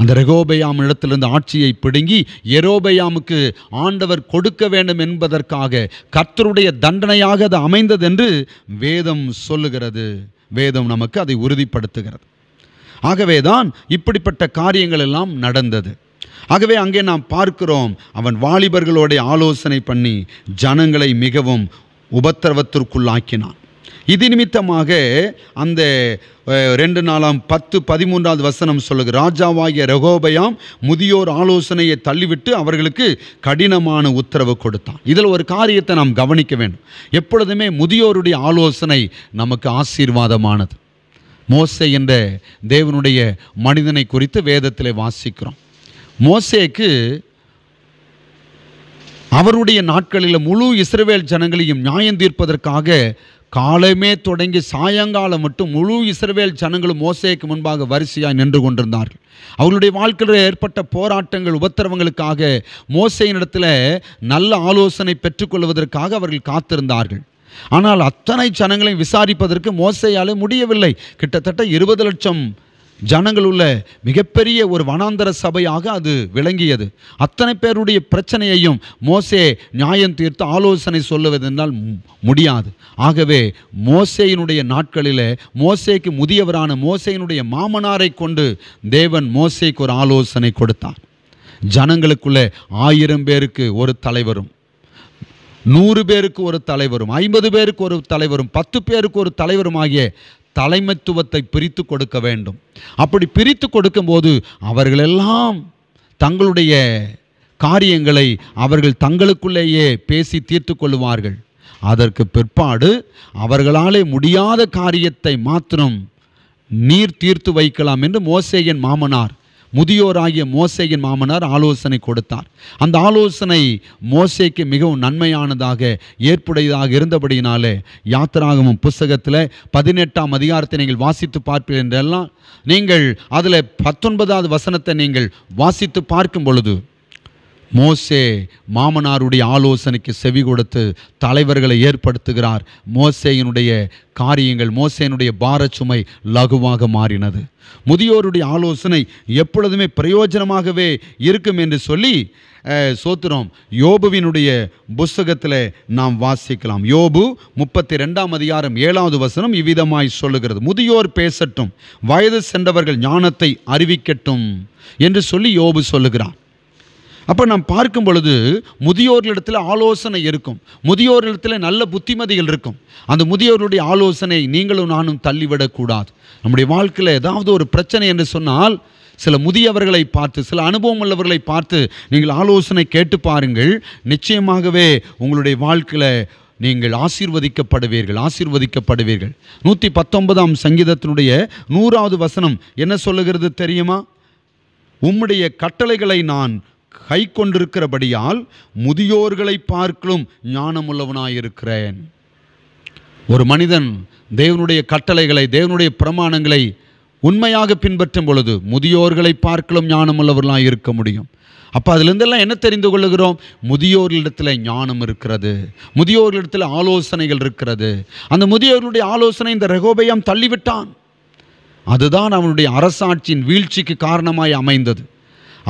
அந்த ரெகோபயாம் இடத்திலிருந்து ஆட்சியை பிடுங்கி எரோபயாமுக்கு ஆண்டவர் கொடுக்க வேண்டும் என்பதற்காக கர்த்தருடைய தண்டனையாக அது அமைந்தது என்று வேதம் சொல்லுகிறது வேதம் நமக்கு அதை உறுதிப்படுத்துகிறது ஆகவேதான் இப்படிப்பட்ட காரியங்கள் எல்லாம் நடந்தது ஆகவே அங்கே நாம் பார்க்கிறோம் அவன் வாலிபர்களோடைய ஆலோசனை பண்ணி ஜனங்களை மிகவும் உபத்திரவத்திற்குள்ளாக்கினான் இது நிமித்தமாக அந்த ரெண்டு நாளாம் பத்து பதிமூன்றாவது வசனம் சொல்லுகிற ராஜாவாகிய ரகோபயாம் முதியோர் ஆலோசனையை தள்ளிவிட்டு அவர்களுக்கு கடினமான உத்தரவு கொடுத்தான் இதில் ஒரு காரியத்தை நாம் கவனிக்க வேண்டும் எப்பொழுதுமே முதியோருடைய ஆலோசனை நமக்கு ஆசீர்வாதமானது மோசை என்ற தேவனுடைய மனிதனை குறித்து வேதத்தில் வாசிக்கிறோம் மோசேக்கு அவருடைய நாட்களில் முழு இஸ்ரவேல் ஜனங்களையும் நியாயம் தீர்ப்பதற்காக காலமே தொடங்கி சாயங்காலம் மட்டும் முழு இஸ்ரவேல் ஜனங்களும் மோசேக்கு முன்பாக வரிசையாக நின்று கொண்டிருந்தார்கள் அவர்களுடைய வாழ்க்கையில் ஏற்பட்ட போராட்டங்கள் உபத்திரவங்களுக்காக மோசையினிடத்தில் நல்ல ஆலோசனை பெற்றுக்கொள்வதற்காக அவர்கள் காத்திருந்தார்கள் ஆனால் அத்தனை ஜனங்களையும் விசாரிப்பதற்கு மோசையால் முடியவில்லை கிட்டத்தட்ட இருபது லட்சம் ஜனங்கள் உள்ள மிகப்பெரிய ஒரு வனாந்தர சபையாக அது விளங்கியது அத்தனை பேருடைய பிரச்சனையையும் மோசே நியாயம் தீர்த்து ஆலோசனை சொல்லுவதென்றால் முடியாது ஆகவே மோசையினுடைய நாட்களில் மோசேக்கு முதியவரான மோசையினுடைய மாமனாரை கொண்டு தேவன் மோசைக்கு ஒரு ஆலோசனை கொடுத்தார் ஜனங்களுக்குள்ளே ஆயிரம் பேருக்கு ஒரு தலைவரும் நூறு பேருக்கு ஒரு தலைவரும் ஐம்பது பேருக்கு ஒரு தலைவரும் பத்து பேருக்கு ஒரு தலைவரும் ஆகிய தலைமைத்துவத்தை பிரித்து கொடுக்க வேண்டும் அப்படி பிரித்து கொடுக்கும்போது அவர்களெல்லாம் தங்களுடைய காரியங்களை அவர்கள் தங்களுக்குள்ளேயே பேசி தீர்த்து கொள்வார்கள் அதற்கு பிற்பாடு அவர்களாலே முடியாத காரியத்தை மாத்திரம் நீர் தீர்த்து வைக்கலாம் என்று மோசேயன் மாமனார் முதியோராகிய மோசையின் மாமனார் ஆலோசனை கொடுத்தார் அந்த ஆலோசனை மோசைக்கு மிகவும் நன்மையானதாக ஏற்புடையதாக இருந்தபடியினாலே யாத்திராகமும் புஸ்தகத்தில் பதினெட்டாம் அதிகாரத்தை நீங்கள் வாசித்து பார்ப்பீர்கள் என்றெல்லாம் நீங்கள் அதில் பத்தொன்பதாவது வசனத்தை நீங்கள் வாசித்து பார்க்கும் பொழுது மோசே மாமனாருடைய ஆலோசனைக்கு செவி கொடுத்து தலைவர்களை ஏற்படுத்துகிறார் மோசேயினுடைய காரியங்கள் மோசேனுடைய பார சுமை லகுவாக மாறினது முதியோருடைய ஆலோசனை எப்பொழுதுமே பிரயோஜனமாகவே இருக்கும் என்று சொல்லி சோத்திரம் யோபுவினுடைய புஸ்தகத்தில் நாம் வாசிக்கலாம் யோபு முப்பத்தி ரெண்டாம் அதிகாரம் ஏழாவது வசனம் இவ்விதமாய் சொல்லுகிறது முதியோர் பேசட்டும் வயது சென்றவர்கள் ஞானத்தை அறிவிக்கட்டும் என்று சொல்லி யோபு சொல்லுகிறார் அப்போ நாம் பார்க்கும் பொழுது முதியோர்களிடத்தில் ஆலோசனை இருக்கும் முதியோர்களிடத்தில் நல்ல புத்திமதிகள் இருக்கும் அந்த முதியோர்களுடைய ஆலோசனை நீங்களும் நானும் தள்ளிவிடக்கூடாது நம்முடைய வாழ்க்கையில் ஏதாவது ஒரு பிரச்சனை என்று சொன்னால் சில முதியவர்களை பார்த்து சில அனுபவம் உள்ளவர்களை பார்த்து நீங்கள் ஆலோசனை கேட்டு பாருங்கள் நிச்சயமாகவே உங்களுடைய வாழ்க்கையில் நீங்கள் ஆசீர்வதிக்கப்படுவீர்கள் ஆசீர்வதிக்கப்படுவீர்கள் நூற்றி பத்தொன்பதாம் சங்கீதத்தினுடைய நூறாவது வசனம் என்ன சொல்லுகிறது தெரியுமா உம்முடைய கட்டளைகளை நான் கை கொண்டிருக்கிறபடியால் முதியோர்களை பார்க்கலும் ஞானமுள்ளவனாயிருக்கிறேன் ஒரு மனிதன் தேவனுடைய கட்டளைகளை தேவனுடைய பிரமாணங்களை உண்மையாக பின்பற்றும் பொழுது முதியோர்களை பார்க்கலும் ஞானமுள்ளவர்களாக இருக்க முடியும் அப்போ அதிலிருந்தெல்லாம் என்ன தெரிந்து கொள்ளுகிறோம் முதியோர்களிடத்தில் ஞானம் இருக்கிறது முதியோர்களிடத்தில் ஆலோசனைகள் இருக்கிறது அந்த முதியோர்களுடைய ஆலோசனை இந்த ரகோபயம் தள்ளிவிட்டான் அதுதான் அவனுடைய அரசாட்சியின் வீழ்ச்சிக்கு காரணமாய் அமைந்தது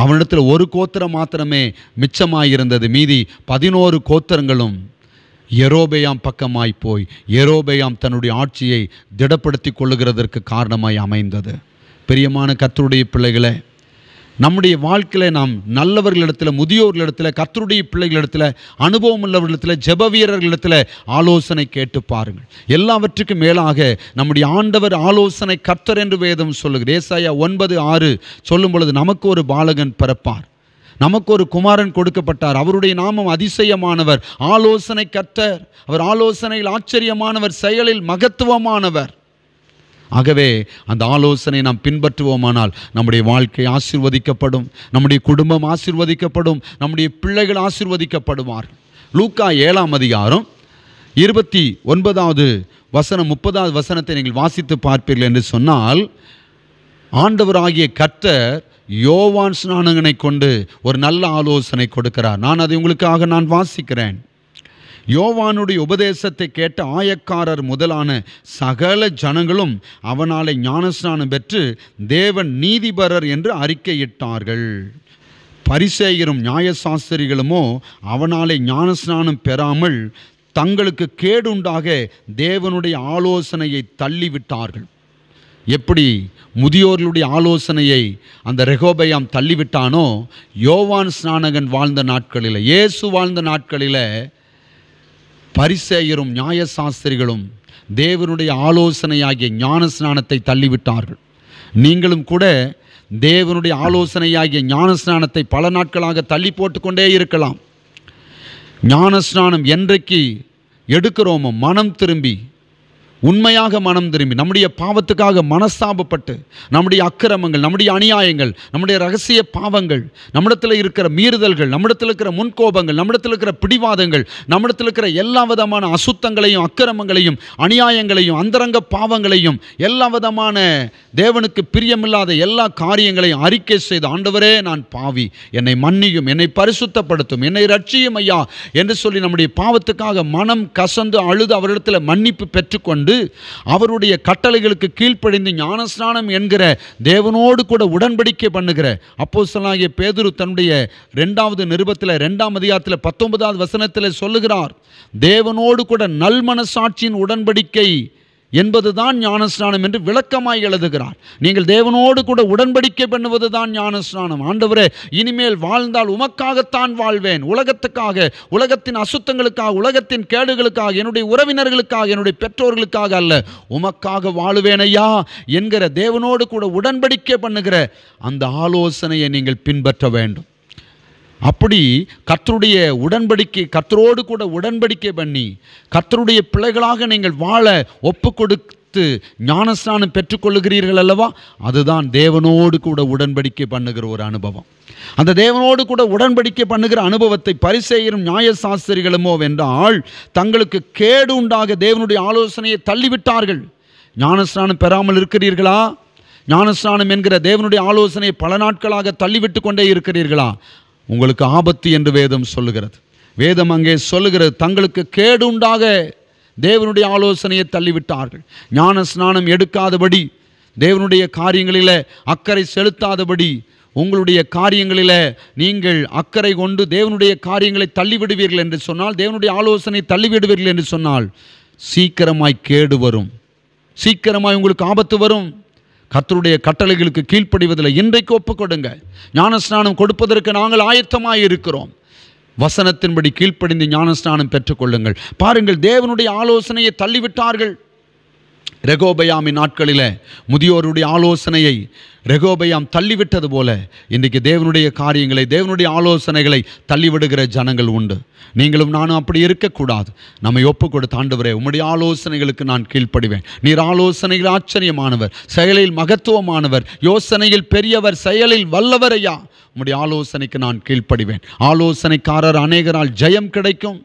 அவனிடத்தில் ஒரு கோத்திரம் மாத்திரமே மிச்சமாயிருந்தது மீதி பதினோரு கோத்திரங்களும் எரோபயாம் பக்கமாய் போய் எரோபயாம் தன்னுடைய ஆட்சியை திடப்படுத்தி கொள்ளுகிறதற்கு காரணமாய் அமைந்தது பிரியமான கத்தருடைய பிள்ளைகளை நம்முடைய வாழ்க்கையில் நாம் நல்லவர்களிடத்தில் முதியோர்களிடத்தில் கத்தருடைய பிள்ளைகளிடத்தில் அனுபவம் உள்ளவர்களிடத்தில் ஜெப வீரர்களிடத்தில் ஆலோசனை கேட்டு பாருங்கள் எல்லாவற்றுக்கும் மேலாக நம்முடைய ஆண்டவர் ஆலோசனை கர்த்தர் என்று வேதம் சொல்லுகிறது ஏசாயா ஒன்பது ஆறு சொல்லும் பொழுது நமக்கு ஒரு பாலகன் பிறப்பார் நமக்கு ஒரு குமாரன் கொடுக்கப்பட்டார் அவருடைய நாமம் அதிசயமானவர் ஆலோசனை கர்த்தர் அவர் ஆலோசனையில் ஆச்சரியமானவர் செயலில் மகத்துவமானவர் ஆகவே அந்த ஆலோசனை நாம் பின்பற்றுவோமானால் நம்முடைய வாழ்க்கை ஆசிர்வதிக்கப்படும் நம்முடைய குடும்பம் ஆசிர்வதிக்கப்படும் நம்முடைய பிள்ளைகள் ஆசிர்வதிக்கப்படுவார் லூக்கா ஏழாம் அதிகாரம் இருபத்தி ஒன்பதாவது வசனம் முப்பதாவது வசனத்தை நீங்கள் வாசித்து பார்ப்பீர்கள் என்று சொன்னால் ஆண்டவராகிய கர்த்தர் யோவான் ஸ்நானகனை கொண்டு ஒரு நல்ல ஆலோசனை கொடுக்கிறார் நான் அதை உங்களுக்காக நான் வாசிக்கிறேன் யோவானுடைய உபதேசத்தை கேட்ட ஆயக்காரர் முதலான சகல ஜனங்களும் அவனாலே ஞானஸ்நானம் பெற்று தேவன் நீதிபரர் என்று அறிக்கையிட்டார்கள் பரிசேகரும் நியாயசாஸ்திரிகளுமோ அவனாலே ஞானஸ்நானம் பெறாமல் தங்களுக்கு கேடுண்டாக தேவனுடைய ஆலோசனையை தள்ளிவிட்டார்கள் எப்படி முதியோர்களுடைய ஆலோசனையை அந்த ரெகோபயாம் தள்ளிவிட்டானோ யோவான் ஸ்நானகன் வாழ்ந்த நாட்களில் இயேசு வாழ்ந்த நாட்களில் பரிசேயரும் நியாயசாஸ்திரிகளும் தேவனுடைய ஆலோசனையாகிய ஞான ஸ்நானத்தை தள்ளிவிட்டார்கள் நீங்களும் கூட தேவனுடைய ஆலோசனையாகிய ஞான ஸ்நானத்தை பல நாட்களாக தள்ளி போட்டுக்கொண்டே இருக்கலாம் ஞான ஸ்நானம் என்றைக்கு எடுக்கிறோமோ மனம் திரும்பி உண்மையாக மனம் திரும்பி நம்முடைய பாவத்துக்காக மனஸ்தாபப்பட்டு நம்முடைய அக்கிரமங்கள் நம்முடைய அநியாயங்கள் நம்முடைய ரகசிய பாவங்கள் நம்மிடத்தில் இருக்கிற மீறுதல்கள் நம்மிடத்தில் இருக்கிற முன்கோபங்கள் நம்மிடத்தில் இருக்கிற பிடிவாதங்கள் நம்மிடத்தில் இருக்கிற எல்லா விதமான அசுத்தங்களையும் அக்கிரமங்களையும் அநியாயங்களையும் அந்தரங்க பாவங்களையும் எல்லா விதமான தேவனுக்கு பிரியமில்லாத எல்லா காரியங்களையும் அறிக்கை செய்து ஆண்டவரே நான் பாவி என்னை மன்னியும் என்னை பரிசுத்தப்படுத்தும் என்னை ரட்சியும் ஐயா என்று சொல்லி நம்முடைய பாவத்துக்காக மனம் கசந்து அழுது அவரிடத்தில் மன்னிப்பு பெற்றுக்கொண்டு கொண்டு அவருடைய கட்டளைகளுக்கு கீழ்ப்படைந்து ஞானஸ்நானம் என்கிற தேவனோடு கூட உடன்படிக்கை பண்ணுகிற அப்போ சொல்லாகிய பேதுரு தன்னுடைய ரெண்டாவது நிருபத்தில் ரெண்டாம் அதிகாரத்தில் பத்தொன்பதாவது வசனத்தில் சொல்லுகிறார் தேவனோடு கூட நல் உடன்படிக்கை என்பதுதான் ஞானஸ்நானம் என்று விளக்கமாய் எழுதுகிறார் நீங்கள் தேவனோடு கூட உடன்படிக்கை பண்ணுவது தான் ஞானஸ்நானம் ஆண்டவரே இனிமேல் வாழ்ந்தால் உமக்காகத்தான் வாழ்வேன் உலகத்துக்காக உலகத்தின் அசுத்தங்களுக்காக உலகத்தின் கேடுகளுக்காக என்னுடைய உறவினர்களுக்காக என்னுடைய பெற்றோர்களுக்காக அல்ல உமக்காக வாழுவேன் ஐயா என்கிற தேவனோடு கூட உடன்படிக்கை பண்ணுகிற அந்த ஆலோசனையை நீங்கள் பின்பற்ற வேண்டும் அப்படி கத்தருடைய உடன்படிக்கை கத்தரோடு கூட உடன்படிக்கை பண்ணி கத்தருடைய பிள்ளைகளாக நீங்கள் வாழ ஒப்பு கொடுத்து ஞானஸ்நானம் பெற்றுக்கொள்ளுகிறீர்கள் அல்லவா அதுதான் தேவனோடு கூட உடன்படிக்கை பண்ணுகிற ஒரு அனுபவம் அந்த தேவனோடு கூட உடன்படிக்கை பண்ணுகிற அனுபவத்தை பரிசெய்யும் நியாயசாஸ்திரிகளுமோ வென்றால் தங்களுக்கு கேடு உண்டாக தேவனுடைய ஆலோசனையை தள்ளிவிட்டார்கள் ஞானஸ்நானம் பெறாமல் இருக்கிறீர்களா ஞானஸ்நானம் என்கிற தேவனுடைய ஆலோசனையை பல நாட்களாக தள்ளிவிட்டு கொண்டே இருக்கிறீர்களா உங்களுக்கு ஆபத்து என்று வேதம் சொல்லுகிறது வேதம் அங்கே சொல்லுகிறது தங்களுக்கு கேடு உண்டாக தேவனுடைய ஆலோசனையை தள்ளிவிட்டார்கள் ஞான ஸ்நானம் எடுக்காதபடி தேவனுடைய காரியங்களில் அக்கறை செலுத்தாதபடி உங்களுடைய காரியங்களில் நீங்கள் அக்கறை கொண்டு தேவனுடைய காரியங்களை தள்ளிவிடுவீர்கள் என்று சொன்னால் தேவனுடைய ஆலோசனை தள்ளிவிடுவீர்கள் என்று சொன்னால் சீக்கிரமாய் கேடு வரும் சீக்கிரமாய் உங்களுக்கு ஆபத்து வரும் கத்தருடைய கட்டளைகளுக்கு கீழ்ப்படிவதில் இன்றைக்கு கொடுங்க ஞானஸ்நானம் கொடுப்பதற்கு நாங்கள் ஆயத்தமாக இருக்கிறோம் வசனத்தின்படி கீழ்ப்படிந்து ஞானஸ்நானம் பெற்றுக்கொள்ளுங்கள் பாருங்கள் தேவனுடைய ஆலோசனையை தள்ளிவிட்டார்கள் ரெகோபயாமின் நாட்களில் முதியோருடைய ஆலோசனையை ரெகோபயாம் தள்ளிவிட்டது போல இன்றைக்கு தேவனுடைய காரியங்களை தேவனுடைய ஆலோசனைகளை தள்ளிவிடுகிற ஜனங்கள் உண்டு நீங்களும் நானும் அப்படி இருக்கக்கூடாது நம்மை ஒப்பு கொடுத்து ஆண்டவரே உம்முடைய ஆலோசனைகளுக்கு நான் கீழ்ப்படுவேன் நீர் ஆலோசனையில் ஆச்சரியமானவர் செயலில் மகத்துவமானவர் யோசனையில் பெரியவர் செயலில் வல்லவரையா உம்முடைய ஆலோசனைக்கு நான் கீழ்ப்படுவேன் ஆலோசனைக்காரர் அநேகரால் ஜெயம் கிடைக்கும்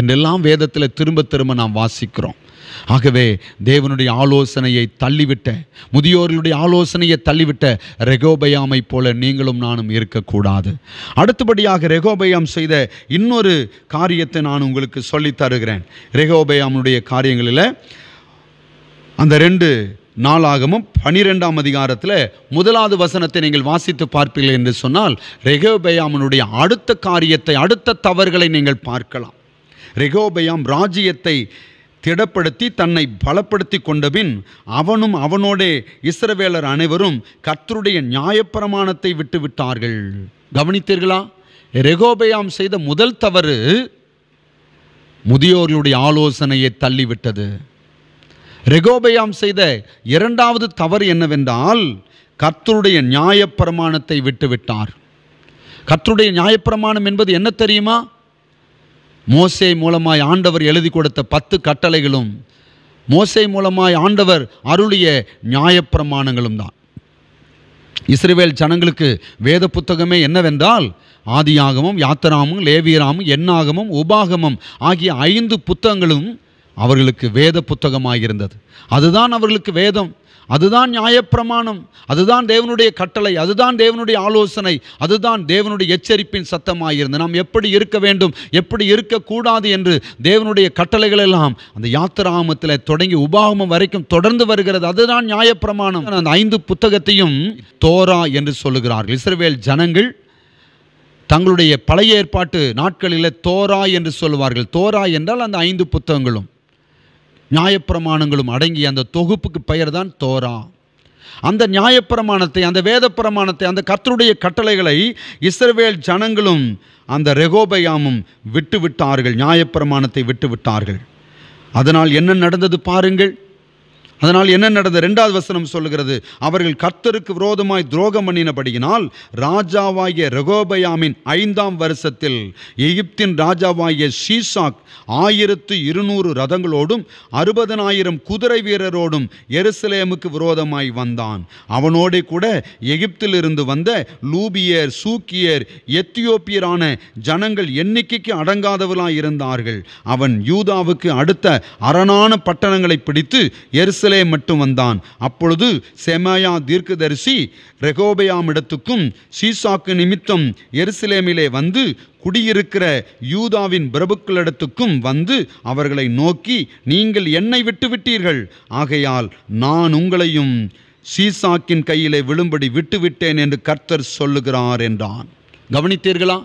என்றெல்லாம் வேதத்தில் திரும்ப திரும்ப நாம் வாசிக்கிறோம் ஆகவே தேவனுடைய ஆலோசனையை தள்ளிவிட்ட முதியோர்களுடைய ஆலோசனையை தள்ளிவிட்ட ரெகோபயாமை போல நீங்களும் நானும் இருக்கக்கூடாது அடுத்தபடியாக ரெகோபயாம் செய்த இன்னொரு காரியத்தை நான் உங்களுக்கு சொல்லி தருகிறேன் ரெகோபயாமுடைய காரியங்களில் அந்த ரெண்டு நாளாகமும் பனிரெண்டாம் அதிகாரத்தில் முதலாவது வசனத்தை நீங்கள் வாசித்து பார்ப்பீர்கள் என்று சொன்னால் ரெகோபயாமனுடைய அடுத்த காரியத்தை அடுத்த தவறுகளை நீங்கள் பார்க்கலாம் ரெகோபயாம் ராஜ்யத்தை திடப்படுத்தி தன்னை பலப்படுத்தி கொண்டபின் அவனும் அவனோடே இஸ்ரவேலர் அனைவரும் கர்த்தருடைய நியாயப்பிரமாணத்தை விட்டு விட்டார்கள் கவனித்தீர்களா ரெகோபயாம் செய்த முதல் தவறு முதியோர்களுடைய ஆலோசனையை தள்ளிவிட்டது ரெகோபயாம் செய்த இரண்டாவது தவறு என்னவென்றால் கர்த்தருடைய நியாயப்பிரமாணத்தை விட்டுவிட்டார் கர்த்தருடைய நியாயப்பிரமாணம் என்பது என்ன தெரியுமா மோசை மூலமாய் ஆண்டவர் எழுதி கொடுத்த பத்து கட்டளைகளும் மோசை மூலமாய் ஆண்டவர் அருளிய நியாயப்பிரமாணங்களும் தான் இஸ்ரேவேல் ஜனங்களுக்கு வேத புத்தகமே என்னவென்றால் ஆதியாகமும் யாத்திராமும் லேவியராமும் எண்ணாகமும் உபாகமம் ஆகிய ஐந்து புத்தகங்களும் அவர்களுக்கு வேத புத்தகமாக இருந்தது அதுதான் அவர்களுக்கு வேதம் அதுதான் நியாயப்பிரமாணம் அதுதான் தேவனுடைய கட்டளை அதுதான் தேவனுடைய ஆலோசனை அதுதான் தேவனுடைய எச்சரிப்பின் சத்தமாயிருந்து நாம் எப்படி இருக்க வேண்டும் எப்படி இருக்கக்கூடாது என்று தேவனுடைய கட்டளைகள் எல்லாம் அந்த யாத்திராமத்தில் தொடங்கி உபாகமம் வரைக்கும் தொடர்ந்து வருகிறது அதுதான் நியாயப்பிரமாணம் அந்த ஐந்து புத்தகத்தையும் தோரா என்று சொல்லுகிறார்கள் இஸ்ரவேல் ஜனங்கள் தங்களுடைய பழைய ஏற்பாட்டு நாட்களில் தோரா என்று சொல்லுவார்கள் தோரா என்றால் அந்த ஐந்து புத்தகங்களும் நியாயப்பிரமாணங்களும் அடங்கிய அந்த தொகுப்புக்கு பெயர் தான் தோரா அந்த நியாயப்பிரமாணத்தை அந்த வேத பிரமாணத்தை அந்த கத்தருடைய கட்டளைகளை இஸ்ரவேல் ஜனங்களும் அந்த ரெகோபயாமும் விட்டுவிட்டார்கள் நியாயப்பிரமாணத்தை விட்டுவிட்டார்கள் அதனால் என்ன நடந்தது பாருங்கள் அதனால் என்ன நடந்த ரெண்டாவது வசனம் சொல்லுகிறது அவர்கள் கர்த்தருக்கு விரோதமாய் துரோகம் பண்ணினபடியினால் ராஜாவாகிய ரகோபயாமின் ஐந்தாம் வருஷத்தில் எகிப்தின் ராஜாவாகிய ஷீசாக் ஆயிரத்து இருநூறு ரதங்களோடும் அறுபதனாயிரம் குதிரை வீரரோடும் எருசலேமுக்கு விரோதமாய் வந்தான் அவனோடு கூட எகிப்திலிருந்து வந்த லூபியர் சூக்கியர் எத்தியோப்பியரான ஜனங்கள் எண்ணிக்கைக்கு அடங்காதவர்களாய் இருந்தார்கள் அவன் யூதாவுக்கு அடுத்த அரணான பட்டணங்களை பிடித்து எருச எருசலேம் மட்டும் வந்தான் அப்பொழுது செமாயா தீர்க்கதரிசி ரெகோபயாமிடத்துக்கும் சீசாக்கு நிமித்தம் எருசலேமிலே வந்து குடியிருக்கிற யூதாவின் பிரபுக்களிடத்துக்கும் வந்து அவர்களை நோக்கி நீங்கள் என்னை விட்டுவிட்டீர்கள் ஆகையால் நான் உங்களையும் சீசாக்கின் கையிலே விழும்படி விட்டுவிட்டேன் என்று கர்த்தர் சொல்லுகிறார் என்றான் கவனித்தீர்களா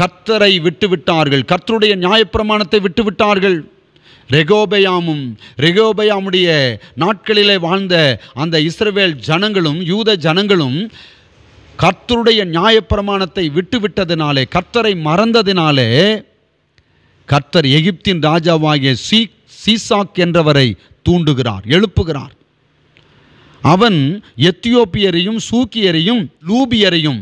கர்த்தரை விட்டுவிட்டார்கள் கர்த்தருடைய நியாயப்பிரமாணத்தை விட்டுவிட்டார்கள் ரெகோபயாமும் ரெகோபயாமுடைய நாட்களிலே வாழ்ந்த அந்த இஸ்ரவேல் ஜனங்களும் யூத ஜனங்களும் கர்த்தருடைய நியாயப்பிரமாணத்தை விட்டுவிட்டதினாலே கர்த்தரை மறந்ததினாலே கர்த்தர் எகிப்தின் ராஜாவாகிய சீ சீசாக் என்றவரை தூண்டுகிறார் எழுப்புகிறார் அவன் எத்தியோப்பியரையும் சூக்கியரையும் லூபியரையும்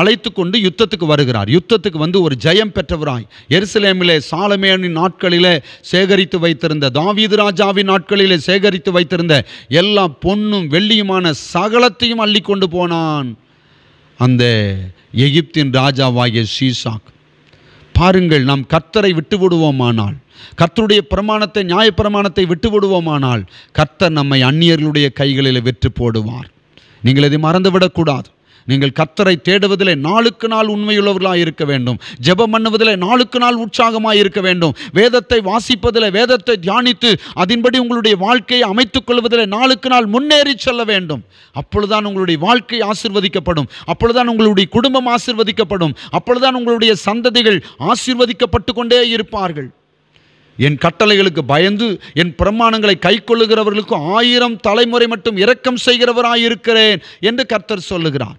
அழைத்து கொண்டு யுத்தத்துக்கு வருகிறார் யுத்தத்துக்கு வந்து ஒரு ஜெயம் பெற்றவராய் எருசலேமிலே சாலமேனின் நாட்களிலே சேகரித்து வைத்திருந்த தாவீது ராஜாவின் நாட்களிலே சேகரித்து வைத்திருந்த எல்லா பொன்னும் வெள்ளியுமான சகலத்தையும் அள்ளி கொண்டு போனான் அந்த எகிப்தின் ராஜாவாகிய ஷீசாக் பாருங்கள் நாம் கர்த்தரை விட்டு விடுவோமானால் கர்த்தருடைய பிரமாணத்தை நியாயப்பிரமாணத்தை விட்டு விடுவோமானால் கர்த்தர் நம்மை அந்நியர்களுடைய கைகளில் வெற்றி போடுவார் நீங்கள் இதை மறந்துவிடக்கூடாது நீங்கள் கத்தரை தேடுவதில் நாளுக்கு நாள் உண்மையுள்ளவர்களாக இருக்க வேண்டும் ஜெபம் பண்ணுவதில் நாளுக்கு நாள் உற்சாகமாக இருக்க வேண்டும் வேதத்தை வாசிப்பதில் வேதத்தை தியானித்து அதன்படி உங்களுடைய வாழ்க்கையை அமைத்துக் கொள்வதில் நாளுக்கு நாள் முன்னேறி செல்ல வேண்டும் அப்பொழுதுதான் உங்களுடைய வாழ்க்கை ஆசிர்வதிக்கப்படும் அப்பொழுதுதான் உங்களுடைய குடும்பம் ஆசிர்வதிக்கப்படும் அப்பொழுதுதான் உங்களுடைய சந்ததிகள் ஆசிர்வதிக்கப்பட்டு கொண்டே இருப்பார்கள் என் கட்டளைகளுக்கு பயந்து என் பிரமாணங்களை கொள்ளுகிறவர்களுக்கும் ஆயிரம் தலைமுறை மட்டும் இரக்கம் செய்கிறவராயிருக்கிறேன் என்று கர்த்தர் சொல்லுகிறார்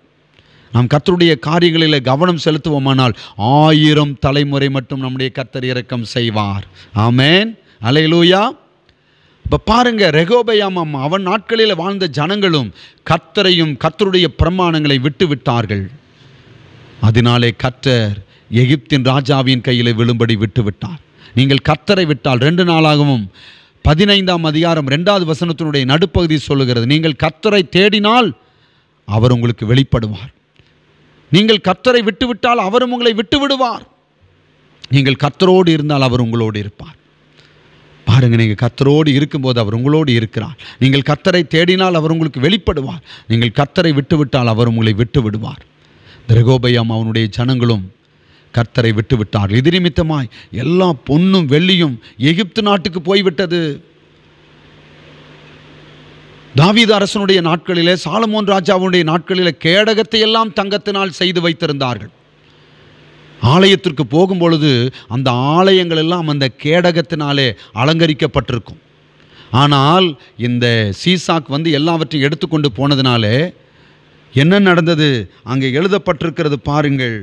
நாம் கத்தருடைய காரியங்களில் கவனம் செலுத்துவோமானால் ஆயிரம் தலைமுறை மட்டும் நம்முடைய கத்தர் இறக்கம் செய்வார் ஆமேன் லூயா இப்போ பாருங்க ரெகோபயாமம் அவன் நாட்களில் வாழ்ந்த ஜனங்களும் கத்தரையும் கத்தருடைய பிரமாணங்களை விட்டு விட்டார்கள் அதனாலே கத்தர் எகிப்தின் ராஜாவின் கையில் விழும்படி விட்டு விட்டார் நீங்கள் கத்தரை விட்டால் ரெண்டு நாளாகவும் பதினைந்தாம் அதிகாரம் ரெண்டாவது வசனத்தினுடைய நடுப்பகுதி சொல்லுகிறது நீங்கள் கத்தரை தேடினால் அவர் உங்களுக்கு வெளிப்படுவார் நீங்கள் கர்த்தரை விட்டுவிட்டால் அவரும் உங்களை விட்டு விடுவார் நீங்கள் கர்த்தரோடு இருந்தால் அவர் உங்களோடு இருப்பார் பாருங்கள் நீங்கள் கர்த்தரோடு இருக்கும்போது அவர் உங்களோடு இருக்கிறார் நீங்கள் கர்த்தரை தேடினால் அவர் உங்களுக்கு வெளிப்படுவார் நீங்கள் கர்த்தரை விட்டுவிட்டால் அவர் உங்களை விட்டு விடுவார் திரகோபயம் அவனுடைய ஜனங்களும் கர்த்தரை விட்டுவிட்டார் இது நிமித்தமாய் எல்லா பொண்ணும் வெள்ளியும் எகிப்து நாட்டுக்கு போய்விட்டது தாவீது அரசனுடைய நாட்களிலே சாலமோன் ராஜாவுடைய நாட்களிலே கேடகத்தை எல்லாம் தங்கத்தினால் செய்து வைத்திருந்தார்கள் ஆலயத்திற்கு போகும்பொழுது அந்த ஆலயங்கள் எல்லாம் அந்த கேடகத்தினாலே அலங்கரிக்கப்பட்டிருக்கும் ஆனால் இந்த சீசாக் வந்து எல்லாவற்றையும் எடுத்துக்கொண்டு போனதுனாலே என்ன நடந்தது அங்கே எழுதப்பட்டிருக்கிறது பாருங்கள்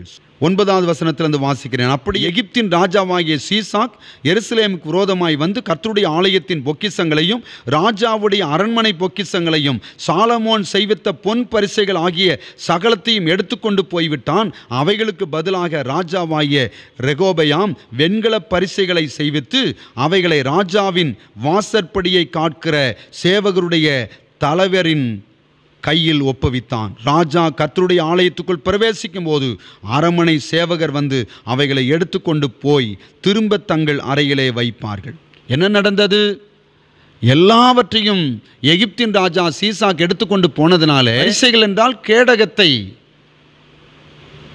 ஒன்பதாவது வசனத்தில் வந்து வாசிக்கிறேன் அப்படி எகிப்தின் ராஜாவாகிய சீசாக் எருசலேமுக்கு விரோதமாய் வந்து கர்த்தருடைய ஆலயத்தின் பொக்கிசங்களையும் ராஜாவுடைய அரண்மனை பொக்கிசங்களையும் சாலமோன் செய்வித்த பொன் பரிசைகள் ஆகிய சகலத்தையும் எடுத்துக்கொண்டு போய்விட்டான் அவைகளுக்கு பதிலாக ராஜாவாகிய ரெகோபயாம் வெண்கல பரிசைகளை செய்வித்து அவைகளை ராஜாவின் வாசற்படியை காட்கிற சேவகருடைய தலைவரின் கையில் ஒப்புவித்தான் ராஜா கத்தருடைய ஆலயத்துக்குள் பிரவேசிக்கும் போது அரமனை சேவகர் வந்து அவைகளை எடுத்துக்கொண்டு போய் திரும்ப தங்கள் அறையிலே வைப்பார்கள் என்ன நடந்தது எல்லாவற்றையும் எகிப்தின் ராஜா சீசாக் எடுத்துக்கொண்டு போனதுனால இசைகள் என்றால் கேடகத்தை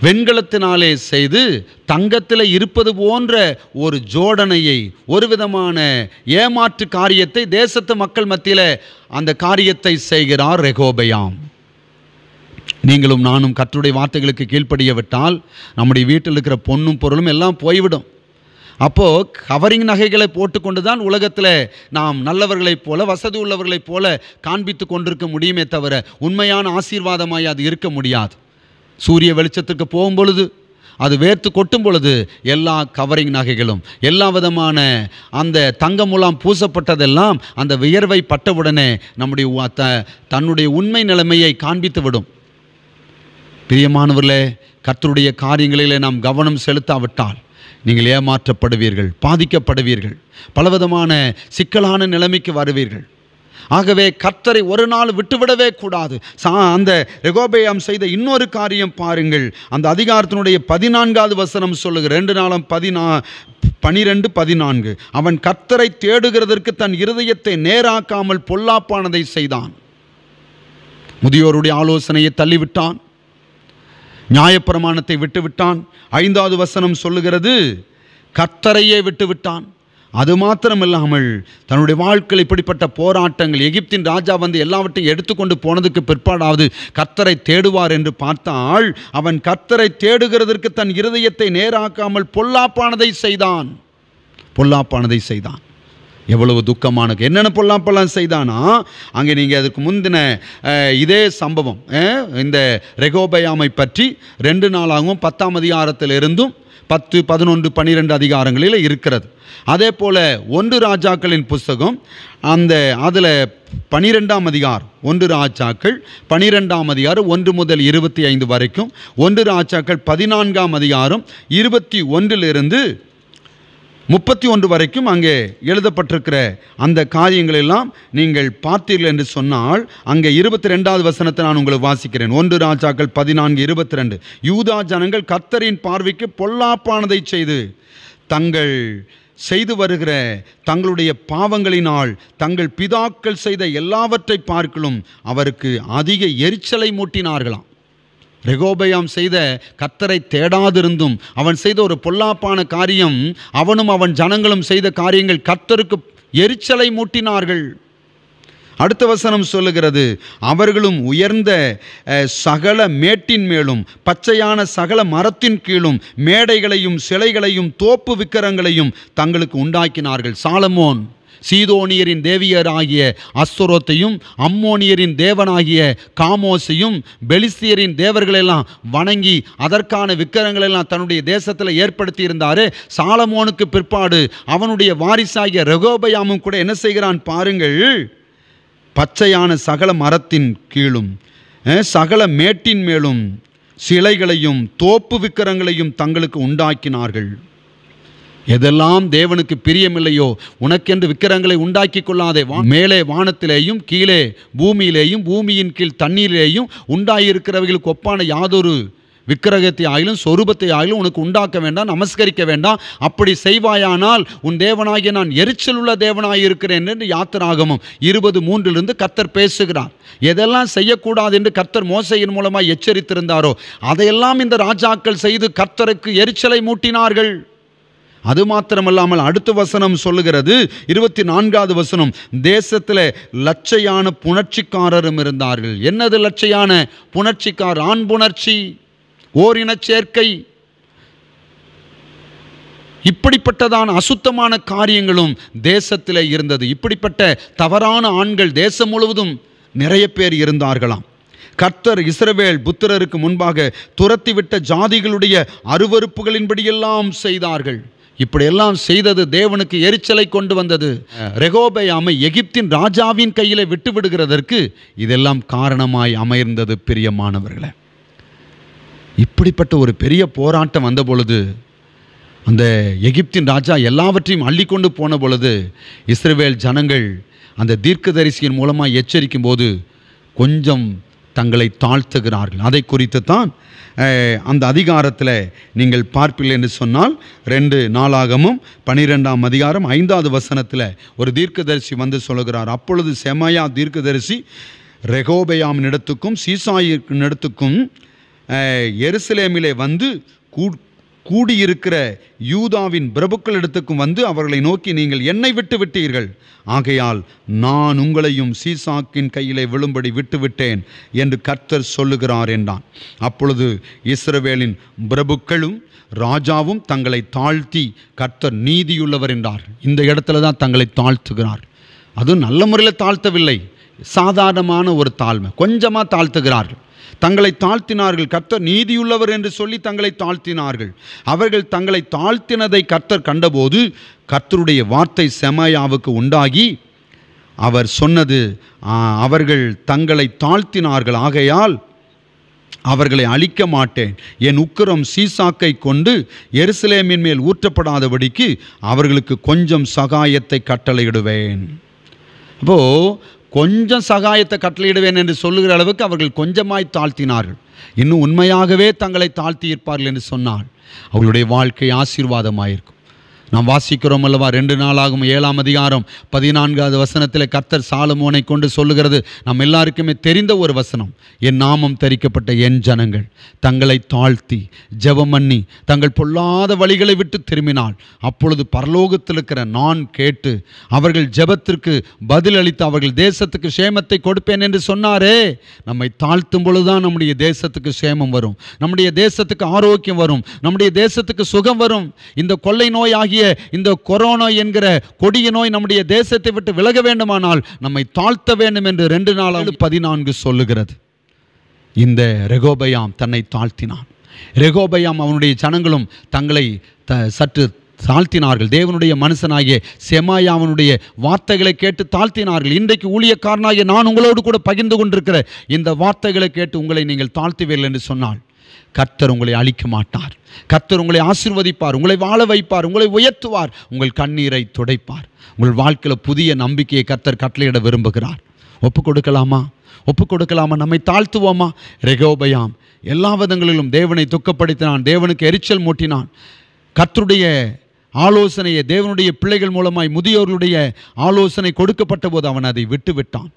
வெண்கலத்தினாலே செய்து தங்கத்தில் இருப்பது போன்ற ஒரு ஜோடனையை ஒரு விதமான ஏமாற்று காரியத்தை தேசத்து மக்கள் மத்தியில் அந்த காரியத்தை செய்கிறார் ரெகோபயாம் நீங்களும் நானும் கற்றுடைய வார்த்தைகளுக்கு கீழ்ப்படிய விட்டால் நம்முடைய வீட்டில் இருக்கிற பொண்ணும் பொருளும் எல்லாம் போய்விடும் அப்போது கவரிங் நகைகளை போட்டுக்கொண்டு தான் உலகத்தில் நாம் நல்லவர்களைப் போல வசதி உள்ளவர்களைப் போல காண்பித்து கொண்டிருக்க முடியுமே தவிர உண்மையான ஆசீர்வாதமாய் அது இருக்க முடியாது சூரிய வெளிச்சத்துக்கு போகும் பொழுது அது வேர்த்து கொட்டும் பொழுது எல்லா கவரிங் நகைகளும் எல்லா விதமான அந்த மூலம் பூசப்பட்டதெல்லாம் அந்த வியர்வை பட்டவுடனே நம்முடைய த தன்னுடைய உண்மை நிலைமையை காண்பித்து விடும் பிரியமானவர்களே கர்த்தருடைய காரியங்களிலே நாம் கவனம் செலுத்தாவிட்டால் நீங்கள் ஏமாற்றப்படுவீர்கள் பாதிக்கப்படுவீர்கள் பலவிதமான சிக்கலான நிலைமைக்கு வருவீர்கள் ஆகவே கர்த்தரை ஒரு நாள் விட்டுவிடவே கூடாது சா அந்த ரெகோபேயம் செய்த இன்னொரு காரியம் பாருங்கள் அந்த அதிகாரத்தினுடைய பதினான்காவது வசனம் சொல்லுங்க ரெண்டு நாளும் பதினா பனிரெண்டு பதினான்கு அவன் கர்த்தரை தேடுகிறதற்கு தன் இருதயத்தை நேராக்காமல் பொல்லாப்பானதை செய்தான் முதியோருடைய ஆலோசனையை தள்ளிவிட்டான் நியாயப்பிரமாணத்தை விட்டுவிட்டான் ஐந்தாவது வசனம் சொல்லுகிறது கர்த்தரையே விட்டுவிட்டான் அது மாத்திரமில்லாமல் தன்னுடைய வாழ்க்கையில் இப்படிப்பட்ட போராட்டங்கள் எகிப்தின் ராஜா வந்து எல்லாவற்றையும் எடுத்துக்கொண்டு போனதுக்கு பிற்பாடாவது கத்தரை தேடுவார் என்று பார்த்தால் அவன் கத்தரை தேடுகிறதற்கு தன் இருதயத்தை நேராக்காமல் பொல்லாப்பானதை செய்தான் பொல்லாப்பானதை செய்தான் எவ்வளவு துக்கமானது என்னென்ன பொல்லாப்பெல்லாம் செய்தானா அங்கே நீங்கள் அதுக்கு முந்தின இதே சம்பவம் இந்த ரெகோபயாமை பற்றி ரெண்டு நாளாகவும் பத்தாம் அதிகாரத்தில் இருந்தும் பத்து பதினொன்று பன்னிரெண்டு அதிகாரங்களில் இருக்கிறது அதே போல் ஒன்று ராஜாக்களின் புஸ்தகம் அந்த அதில் பனிரெண்டாம் அதிகாரம் ஒன்று ராஜாக்கள் பனிரெண்டாம் அதிகாரம் ஒன்று முதல் இருபத்தி ஐந்து வரைக்கும் ஒன்று ராஜாக்கள் பதினான்காம் அதிகாரம் இருபத்தி ஒன்றிலிருந்து முப்பத்தி ஒன்று வரைக்கும் அங்கே எழுதப்பட்டிருக்கிற அந்த காரியங்களெல்லாம் நீங்கள் பார்த்தீர்கள் என்று சொன்னால் அங்கே இருபத்தி ரெண்டாவது வசனத்தை நான் உங்களுக்கு வாசிக்கிறேன் ஒன்று ராஜாக்கள் பதினான்கு இருபத்தி ரெண்டு யூதா ஜனங்கள் கர்த்தரின் பார்வைக்கு பொல்லாப்பானதை செய்து தங்கள் செய்து வருகிற தங்களுடைய பாவங்களினால் தங்கள் பிதாக்கள் செய்த எல்லாவற்றை பார்க்கலும் அவருக்கு அதிக எரிச்சலை மூட்டினார்களாம் ரெகோபயாம் செய்த கத்தரை தேடாதிருந்தும் அவன் செய்த ஒரு பொல்லாப்பான காரியம் அவனும் அவன் ஜனங்களும் செய்த காரியங்கள் கத்தருக்கு எரிச்சலை மூட்டினார்கள் அடுத்த வசனம் சொல்லுகிறது அவர்களும் உயர்ந்த சகல மேட்டின் மேலும் பச்சையான சகல மரத்தின் கீழும் மேடைகளையும் சிலைகளையும் தோப்பு விக்கிரங்களையும் தங்களுக்கு உண்டாக்கினார்கள் சாலமோன் சீதோனியரின் தேவியராகிய அஸ்வரோத்தையும் அம்மோனியரின் தேவனாகிய காமோஸையும் பெலிஸ்தியரின் தேவர்களெல்லாம் வணங்கி அதற்கான விக்கிரங்களெல்லாம் தன்னுடைய தேசத்தில் ஏற்படுத்தி இருந்தாரு சாலமோனுக்கு பிற்பாடு அவனுடைய வாரிசாகிய ரகோபயாமும் கூட என்ன செய்கிறான் பாருங்கள் பச்சையான சகல மரத்தின் கீழும் சகல மேட்டின் மேலும் சிலைகளையும் தோப்பு விக்கிரங்களையும் தங்களுக்கு உண்டாக்கினார்கள் எதெல்லாம் தேவனுக்கு பிரியமில்லையோ உனக்கென்று விக்கிரங்களை உண்டாக்கி கொள்ளாதே மேலே வானத்திலேயும் கீழே பூமியிலேயும் பூமியின் கீழ் தண்ணீரிலேயும் உண்டாயிருக்கிறவைகளுக்கு ஒப்பான யாதொரு விக்கிரகத்தை ஆயிலும் சொரூபத்தை ஆயிலும் உனக்கு உண்டாக்க வேண்டாம் நமஸ்கரிக்க வேண்டாம் அப்படி செய்வாயானால் உன் தேவனாகிய நான் எரிச்சல் உள்ள தேவனாக இருக்கிறேன் என்று யாத்திராகமும் இருபது மூன்றிலிருந்து கர்த்தர் பேசுகிறார் எதெல்லாம் செய்யக்கூடாது என்று கர்த்தர் மோசையின் மூலமாக எச்சரித்திருந்தாரோ அதையெல்லாம் இந்த ராஜாக்கள் செய்து கர்த்தருக்கு எரிச்சலை மூட்டினார்கள் அது மாத்திரமல்லாமல் அடுத்த வசனம் சொல்லுகிறது இருபத்தி நான்காவது வசனம் தேசத்தில் லட்சையான புணர்ச்சிக்காரரும் இருந்தார்கள் என்னது லட்சையான புணர்ச்சிக்கார் ஆண் புணர்ச்சி ஓரின சேர்க்கை இப்படிப்பட்டதான அசுத்தமான காரியங்களும் தேசத்தில் இருந்தது இப்படிப்பட்ட தவறான ஆண்கள் தேசம் முழுவதும் நிறைய பேர் இருந்தார்களாம் கர்த்தர் இஸ்ரவேல் புத்திரருக்கு முன்பாக துரத்திவிட்ட ஜாதிகளுடைய அருவறுப்புகளின்படியெல்லாம் செய்தார்கள் இப்படியெல்லாம் செய்தது தேவனுக்கு எரிச்சலை கொண்டு வந்தது ரெகோபயாமை எகிப்தின் ராஜாவின் கையில் விட்டு விடுகிறதற்கு இதெல்லாம் காரணமாய் அமைந்தது மாணவர்களை இப்படிப்பட்ட ஒரு பெரிய போராட்டம் வந்த பொழுது அந்த எகிப்தின் ராஜா எல்லாவற்றையும் அள்ளி கொண்டு போன பொழுது இஸ்ரேவேல் ஜனங்கள் அந்த தீர்க்கதரிசியின் மூலமாக எச்சரிக்கும் போது கொஞ்சம் தங்களை தாழ்த்துகிறார்கள் அதை குறித்து தான் அந்த அதிகாரத்தில் நீங்கள் பார்ப்பில்லை என்று சொன்னால் ரெண்டு நாளாகமும் பனிரெண்டாம் அதிகாரம் ஐந்தாவது வசனத்தில் ஒரு தீர்க்கதரிசி வந்து சொல்லுகிறார் அப்பொழுது செமையா தீர்க்கதரிசி ரெகோபயாம் இடத்துக்கும் சீசாயிற்கு இடத்துக்கும் எருசலேமிலே வந்து கூ கூடியிருக்கிற யூதாவின் பிரபுக்களிடத்துக்கும் வந்து அவர்களை நோக்கி நீங்கள் என்னை விட்டு விட்டீர்கள் ஆகையால் நான் உங்களையும் சீசாக்கின் கையிலே விழும்படி விட்டுவிட்டேன் என்று கர்த்தர் சொல்லுகிறார் என்றான் அப்பொழுது இஸ்ரவேலின் பிரபுக்களும் ராஜாவும் தங்களை தாழ்த்தி கர்த்தர் நீதியுள்ளவர் என்றார் இந்த இடத்துல தான் தங்களை தாழ்த்துகிறார் அதுவும் நல்ல முறையில் தாழ்த்தவில்லை சாதாரணமான ஒரு தாழ்மை கொஞ்சமாக தாழ்த்துகிறார்கள் தங்களை தாழ்த்தினார்கள் கர்த்தர் நீதியுள்ளவர் என்று சொல்லி தங்களை தாழ்த்தினார்கள் அவர்கள் தங்களை தாழ்த்தினதை கர்த்தர் கண்டபோது கர்த்தருடைய வார்த்தை செமயாவுக்கு உண்டாகி அவர் சொன்னது அவர்கள் தங்களை தாழ்த்தினார்கள் ஆகையால் அவர்களை அழிக்க மாட்டேன் என் உக்கரம் சீசாக்கை கொண்டு எருசலேமின் மேல் ஊற்றப்படாதபடிக்கு அவர்களுக்கு கொஞ்சம் சகாயத்தை கட்டளையிடுவேன் அப்போது கொஞ்சம் சகாயத்தை கட்டளையிடுவேன் என்று சொல்லுகிற அளவுக்கு அவர்கள் கொஞ்சமாய் தாழ்த்தினார்கள் இன்னும் உண்மையாகவே தங்களை தாழ்த்தி இருப்பார்கள் என்று சொன்னால் அவர்களுடைய வாழ்க்கை ஆசீர்வாதமாயிருக்கும் நாம் வாசிக்கிறோம் அல்லவா ரெண்டு நாளாகும் ஏழாம் அதிகாரம் பதினான்காவது வசனத்தில் கர்த்தர் சாலமோனை கொண்டு சொல்லுகிறது நம் எல்லாருக்குமே தெரிந்த ஒரு வசனம் என் நாமம் தரிக்கப்பட்ட என் ஜனங்கள் தங்களை தாழ்த்தி ஜெபம் பண்ணி தங்கள் பொல்லாத வழிகளை விட்டு திரும்பினால் அப்பொழுது பரலோகத்தில் இருக்கிற நான் கேட்டு அவர்கள் ஜெபத்திற்கு அளித்து அவர்கள் தேசத்துக்கு சேமத்தை கொடுப்பேன் என்று சொன்னாரே நம்மை தாழ்த்தும் பொழுதுதான் நம்முடைய தேசத்துக்கு சேமம் வரும் நம்முடைய தேசத்துக்கு ஆரோக்கியம் வரும் நம்முடைய தேசத்துக்கு சுகம் வரும் இந்த கொள்ளை நோய் ஆகிய நம்முடைய இந்த கொரோனா என்கிற கொடிய நோய் நம்முடைய தேசத்தை விட்டு விலக வேண்டுமானால் நம்மை தாழ்த்த வேண்டும் என்று ரெண்டு நாள் பதினான்கு சொல்லுகிறது இந்த ரெகோபயாம் தன்னை தாழ்த்தினான் ரெகோபயாம் அவனுடைய ஜனங்களும் தங்களை த சற்று தாழ்த்தினார்கள் தேவனுடைய மனுஷனாகிய செமாயாவனுடைய வார்த்தைகளை கேட்டு தாழ்த்தினார்கள் இன்றைக்கு ஊழியக்காரனாகிய நான் உங்களோடு கூட பகிர்ந்து கொண்டிருக்கிற இந்த வார்த்தைகளை கேட்டு உங்களை நீங்கள் தாழ்த்துவீர்கள் என்று சொன்னால் கர்த்தர் உங்களை அழிக்க மாட்டார் கர்த்தர் உங்களை ஆசிர்வதிப்பார் உங்களை வாழ வைப்பார் உங்களை உயர்த்துவார் உங்கள் கண்ணீரை துடைப்பார் உங்கள் வாழ்க்கையில் புதிய நம்பிக்கையை கர்த்தர் கட்டளையிட விரும்புகிறார் ஒப்பு கொடுக்கலாமா ஒப்பு கொடுக்கலாமா நம்மை தாழ்த்துவோமா ரெகோபயாம் எல்லா விதங்களிலும் தேவனை துக்கப்படுத்தினான் தேவனுக்கு எரிச்சல் மூட்டினான் கர்த்தருடைய ஆலோசனையை தேவனுடைய பிள்ளைகள் மூலமாய் முதியோர்களுடைய ஆலோசனை கொடுக்கப்பட்ட போது அவன் அதை விட்டு விட்டான்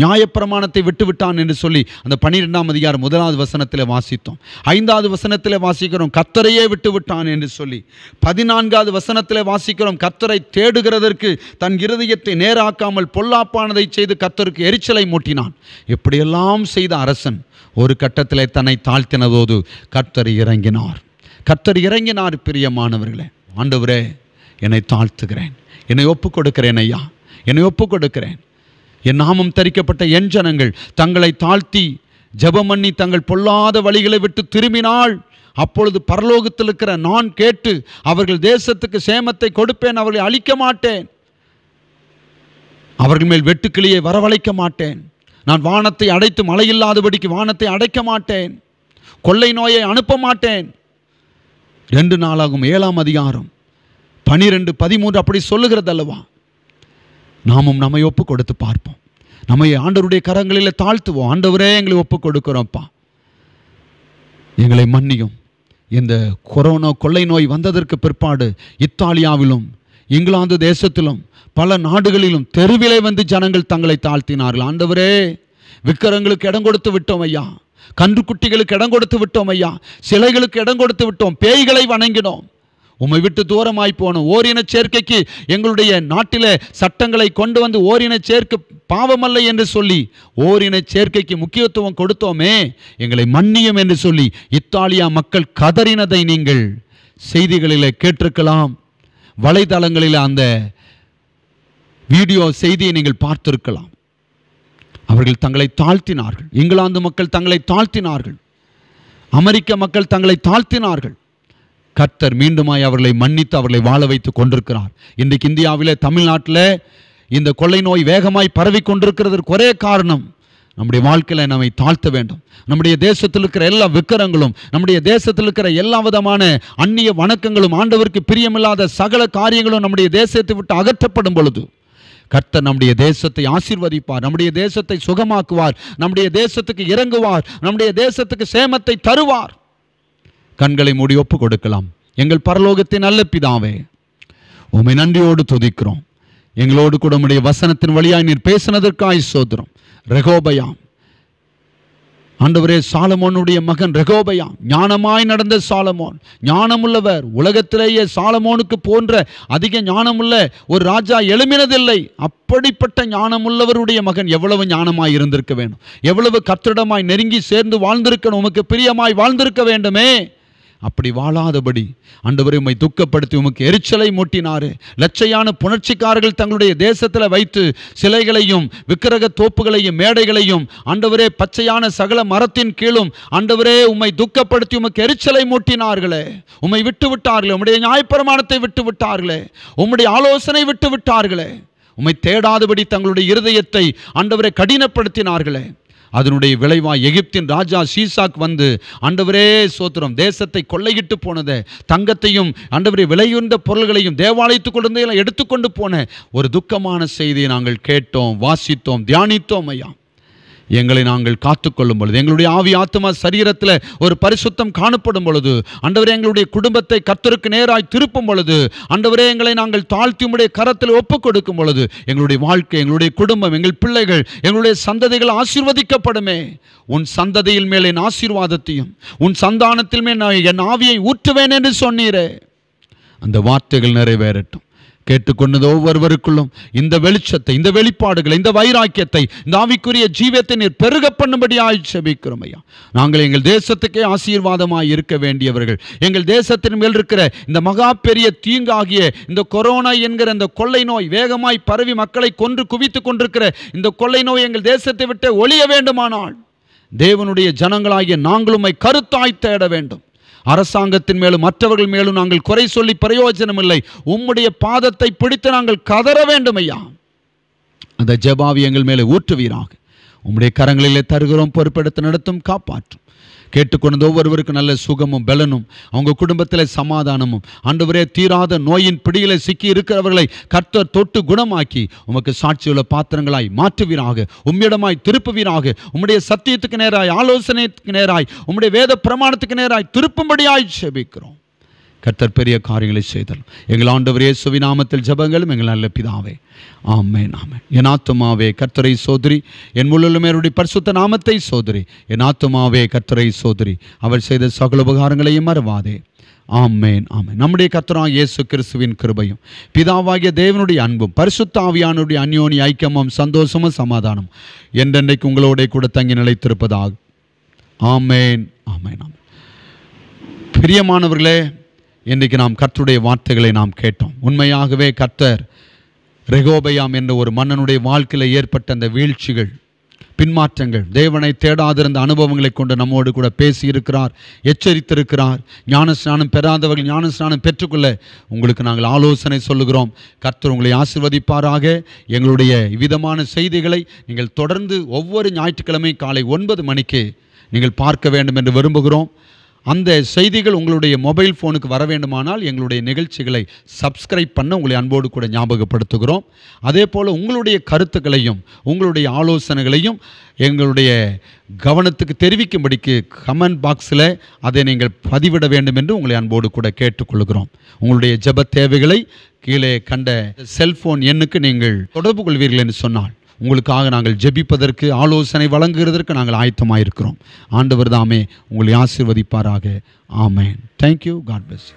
நியாயப்பிரமாணத்தை விட்டுவிட்டான் என்று சொல்லி அந்த பன்னிரெண்டாம் அதிகாரம் முதலாவது வசனத்தில் வாசித்தோம் ஐந்தாவது வசனத்தில் வாசிக்கிறோம் கத்தரையே விட்டுவிட்டான் என்று சொல்லி பதினான்காவது வசனத்தில் வாசிக்கிறோம் கத்தரை தேடுகிறதற்கு தன் இருதயத்தை நேராக்காமல் பொல்லாப்பானதை செய்து கத்தருக்கு எரிச்சலை மூட்டினான் எப்படியெல்லாம் செய்த அரசன் ஒரு கட்டத்தில் தன்னை தாழ்த்தினதோது கத்தர் இறங்கினார் கத்தர் இறங்கினார் பிரியமானவர்களே ஆண்டவரே என்னை தாழ்த்துகிறேன் என்னை ஒப்புக் கொடுக்கிறேன் ஐயா என்னை ஒப்புக் கொடுக்கிறேன் என் நாமம் தரிக்கப்பட்ட என் ஜனங்கள் தங்களை தாழ்த்தி ஜபம் பண்ணி தங்கள் பொல்லாத வழிகளை விட்டு திரும்பினால் அப்பொழுது பரலோகத்தில் இருக்கிற நான் கேட்டு அவர்கள் தேசத்துக்கு சேமத்தை கொடுப்பேன் அவர்களை அழிக்க மாட்டேன் அவர்கள் மேல் வெட்டுக்கிளியை வரவழைக்க மாட்டேன் நான் வானத்தை அடைத்து மழையில்லாதபடிக்கு வானத்தை அடைக்க மாட்டேன் கொள்ளை நோயை அனுப்ப மாட்டேன் ரெண்டு நாளாகும் ஏழாம் அதிகாரம் பனிரெண்டு பதிமூன்று அப்படி சொல்லுகிறது அல்லவா நாமும் நம்மை ஒப்பு கொடுத்து பார்ப்போம் நம்ம ஆண்டவருடைய கரங்களில் தாழ்த்துவோம் ஆண்டவரே எங்களை ஒப்பு கொடுக்குறோம்ப்பா எங்களை மன்னியும் இந்த கொரோனா கொள்ளை நோய் வந்ததற்கு பிற்பாடு இத்தாலியாவிலும் இங்கிலாந்து தேசத்திலும் பல நாடுகளிலும் தெருவிலே வந்து ஜனங்கள் தங்களை தாழ்த்தினார்கள் ஆண்டவரே விக்கிரங்களுக்கு இடம் கொடுத்து விட்டோம் ஐயா கன்று குட்டிகளுக்கு இடம் கொடுத்து விட்டோம் ஐயா சிலைகளுக்கு இடம் கொடுத்து விட்டோம் பேய்களை வணங்கினோம் உம்மை விட்டு தூரமாய் போனோம் ஓரின சேர்க்கைக்கு எங்களுடைய நாட்டில் சட்டங்களை கொண்டு வந்து ஓரின சேர்க்கை பாவமல்ல என்று சொல்லி ஓரின சேர்க்கைக்கு முக்கியத்துவம் கொடுத்தோமே எங்களை மன்னியம் என்று சொல்லி இத்தாலியா மக்கள் கதறினதை நீங்கள் செய்திகளில் கேட்டிருக்கலாம் வலைதளங்களில் அந்த வீடியோ செய்தியை நீங்கள் பார்த்திருக்கலாம் அவர்கள் தங்களை தாழ்த்தினார்கள் இங்கிலாந்து மக்கள் தங்களை தாழ்த்தினார்கள் அமெரிக்க மக்கள் தங்களை தாழ்த்தினார்கள் கர்த்தர் மீண்டுமாய் அவர்களை மன்னித்து அவர்களை வாழ வைத்து கொண்டிருக்கிறார் இன்றைக்கு இந்தியாவில் தமிழ்நாட்டில் இந்த கொள்ளை நோய் வேகமாய் பரவி கொண்டிருக்கிறதுக்கு ஒரே காரணம் நம்முடைய வாழ்க்கையில் நம்மை தாழ்த்த வேண்டும் நம்முடைய தேசத்தில் இருக்கிற எல்லா விக்கிரங்களும் நம்முடைய தேசத்தில் இருக்கிற எல்லா விதமான அந்நிய வணக்கங்களும் ஆண்டவருக்கு பிரியமில்லாத சகல காரியங்களும் நம்முடைய தேசத்தை விட்டு அகற்றப்படும் பொழுது கர்த்தர் நம்முடைய தேசத்தை ஆசிர்வதிப்பார் நம்முடைய தேசத்தை சுகமாக்குவார் நம்முடைய தேசத்துக்கு இறங்குவார் நம்முடைய தேசத்துக்கு சேமத்தை தருவார் கண்களை மூடி ஒப்பு கொடுக்கலாம் எங்கள் பரலோகத்தின் நல்ல பிதாவே உமை நன்றியோடு துதிக்கிறோம் எங்களோடு கூட உடைய வசனத்தின் வழியாய் நீர் பேசினதற்காய் சோதரம் ரகோபயாம் ஆண்டவரே சாலமோனுடைய மகன் ரகோபயாம் ஞானமாய் நடந்த சாலமோன் ஞானமுள்ளவர் உலகத்திலேயே சாலமோனுக்கு போன்ற அதிக ஞானமுள்ள ஒரு ராஜா எழுமினதில்லை அப்படிப்பட்ட ஞானமுள்ளவருடைய மகன் எவ்வளவு ஞானமாய் இருந்திருக்க வேண்டும் எவ்வளவு கத்திடமாய் நெருங்கி சேர்ந்து வாழ்ந்திருக்கணும் உமக்கு பிரியமாய் வாழ்ந்திருக்க வேண்டுமே அப்படி வாழாதபடி ஆண்டவரை உண்மை துக்கப்படுத்தி உமக்கு எரிச்சலை மூட்டினாரு லட்சையான புணர்ச்சிக்காரர்கள் தங்களுடைய தேசத்தில் வைத்து சிலைகளையும் விக்கிரக தோப்புகளையும் மேடைகளையும் ஆண்டவரே பச்சையான சகல மரத்தின் கீழும் அண்டவரே உம்மை துக்கப்படுத்தி உமக்கு எரிச்சலை மூட்டினார்களே உம்மை விட்டு விட்டார்களே உம்முடைய நியாயப்பிரமாணத்தை விட்டு விட்டார்களே உம்முடைய ஆலோசனை விட்டு விட்டார்களே உம்மை தேடாதபடி தங்களுடைய இருதயத்தை அண்டவரை கடினப்படுத்தினார்களே அதனுடைய விளைவா எகிப்தின் ராஜா சீசாக் வந்து அண்டவரே சோத்திரம் தேசத்தை கொள்ளையிட்டு போனதை தங்கத்தையும் அண்டவரே விளையுந்த பொருள்களையும் தேவாலயத்துக்குள்ளே எடுத்துக்கொண்டு போன ஒரு துக்கமான செய்தியை நாங்கள் கேட்டோம் வாசித்தோம் தியானித்தோம் ஐயா எங்களை நாங்கள் காத்துக்கொள்ளும் பொழுது எங்களுடைய ஆவி ஆத்மா சரீரத்தில் ஒரு பரிசுத்தம் காணப்படும் பொழுது அண்டவரே எங்களுடைய குடும்பத்தை கத்தருக்கு நேராய் திருப்பும் பொழுது அண்டவரே எங்களை நாங்கள் தாழ்த்தி உடைய கரத்தில் ஒப்புக் கொடுக்கும் பொழுது எங்களுடைய வாழ்க்கை எங்களுடைய குடும்பம் எங்கள் பிள்ளைகள் எங்களுடைய சந்ததிகள் ஆசீர்வதிக்கப்படுமே உன் சந்ததியின் மேல் என் ஆசீர்வாதத்தையும் உன் சந்தானத்தில் மேல் நான் என் ஆவியை ஊற்றுவேன் என்று சொன்னீரே அந்த வார்த்தைகள் நிறைவேறட்டும் கேட்டுக்கொண்டது ஒவ்வொருவருக்குள்ளும் இந்த வெளிச்சத்தை இந்த வெளிப்பாடுகளை இந்த வைராக்கியத்தை இந்த ஆவிக்குரிய ஜீவத்தை நீர் பெருக பண்ணும்படியாய் செபிக்கிறோம் ஐயா நாங்கள் எங்கள் தேசத்துக்கே ஆசீர்வாதமாக இருக்க வேண்டியவர்கள் எங்கள் தேசத்தின் மேல் இருக்கிற இந்த மகா பெரிய தீங்காகிய இந்த கொரோனா என்கிற இந்த கொள்ளை நோய் வேகமாய் பரவி மக்களை கொன்று குவித்து கொண்டிருக்கிற இந்த கொள்ளை நோய் எங்கள் தேசத்தை விட்டு ஒழிய வேண்டுமானால் தேவனுடைய ஜனங்களாகிய நாங்களுமை கருத்தாய் தேட வேண்டும் அரசாங்கத்தின் மேலும் மற்றவர்கள் மேலும் நாங்கள் குறை சொல்லி பிரயோஜனம் இல்லை உம்முடைய பாதத்தை பிடித்து நாங்கள் கதற வேண்டும் ஐயா அந்த ஜபாவி எங்கள் மேலே ஊற்றுவீராக உம்முடைய கரங்களிலே தருகிறோம் பொறுப்பெடுத்து நடத்தும் காப்பாற்றும் கேட்டுக்கொண்டு ஒவ்வொருவருக்கும் நல்ல சுகமும் பலனும் அவங்க குடும்பத்தில் சமாதானமும் ஆண்டவரே தீராத நோயின் பிடியில் சிக்கி இருக்கிறவர்களை கர்த்தர் தொட்டு குணமாக்கி உமக்கு சாட்சியுள்ள பாத்திரங்களாய் மாற்றுவீராக உம்மிடமாய் திருப்புவீராக உம்முடைய சத்தியத்துக்கு நேராய் ஆலோசனைக்கு நேராய் உம்முடைய வேத பிரமாணத்துக்கு நேராய் திருப்பும்படியாய் செபிக்கிறோம் கர்த்தர் பெரிய காரியங்களை செய்தல் எங்கள் ஆண்டவர் இயேசுவி நாமத்தில் ஜபங்களும் எங்கள் நல்ல பிதாவே ஆமே நாமே என் ஆத்துமாவே கர்த்தரை சோதரி என் முழுமையருடைய பரிசுத்த நாமத்தை சோதரி என் ஆத்துமாவே கர்த்தரை சோதரி அவர் செய்த சகல உபகாரங்களையும் மறவாதே ஆமேன் ஆமே நம்முடைய கத்தரா இயேசு கிறிஸ்துவின் கிருபையும் பிதாவாகிய தேவனுடைய அன்பும் பரிசுத்த ஆவியானுடைய அந்யோனி ஐக்கியமும் சந்தோஷமும் சமாதானம் என்றென்றைக்கு உங்களோட கூட தங்கி நிலைத்திருப்பதாக ஆமேன் ஆமேன் ஆமேன் பிரியமானவர்களே இன்றைக்கு நாம் கர்த்தருடைய வார்த்தைகளை நாம் கேட்டோம் உண்மையாகவே கர்த்தர் ரெகோபயாம் என்ற ஒரு மன்னனுடைய வாழ்க்கையில் ஏற்பட்ட அந்த வீழ்ச்சிகள் பின்மாற்றங்கள் தேவனை தேடாதிருந்த அனுபவங்களை கொண்டு நம்மோடு கூட பேசியிருக்கிறார் எச்சரித்திருக்கிறார் ஞானஸ்நானம் பெறாதவர்கள் ஞானஸ்நானம் பெற்றுக்கொள்ள உங்களுக்கு நாங்கள் ஆலோசனை சொல்லுகிறோம் கர்த்தர் உங்களை ஆசிர்வதிப்பாராக எங்களுடைய விதமான செய்திகளை நீங்கள் தொடர்ந்து ஒவ்வொரு ஞாயிற்றுக்கிழமை காலை ஒன்பது மணிக்கு நீங்கள் பார்க்க வேண்டும் என்று விரும்புகிறோம் அந்த செய்திகள் உங்களுடைய மொபைல் ஃபோனுக்கு வர வேண்டுமானால் எங்களுடைய நிகழ்ச்சிகளை சப்ஸ்கிரைப் பண்ண உங்களை அன்போடு கூட ஞாபகப்படுத்துகிறோம் அதே போல் உங்களுடைய கருத்துக்களையும் உங்களுடைய ஆலோசனைகளையும் எங்களுடைய கவனத்துக்கு தெரிவிக்கும்படிக்கு கமெண்ட் பாக்ஸில் அதை நீங்கள் பதிவிட வேண்டும் என்று உங்களை அன்போடு கூட கேட்டுக்கொள்கிறோம் உங்களுடைய ஜப தேவைகளை கீழே கண்ட செல்ஃபோன் எண்ணுக்கு நீங்கள் தொடர்பு கொள்வீர்கள் என்று சொன்னால் உங்களுக்காக நாங்கள் ஜெபிப்பதற்கு ஆலோசனை வழங்குகிறதற்கு நாங்கள் ஆயத்தமாக இருக்கிறோம் ஆண்டவர் தாமே உங்களை ஆசிர்வதிப்பாராக ஆமேன் தேங்க்யூ காட் பிளஸ்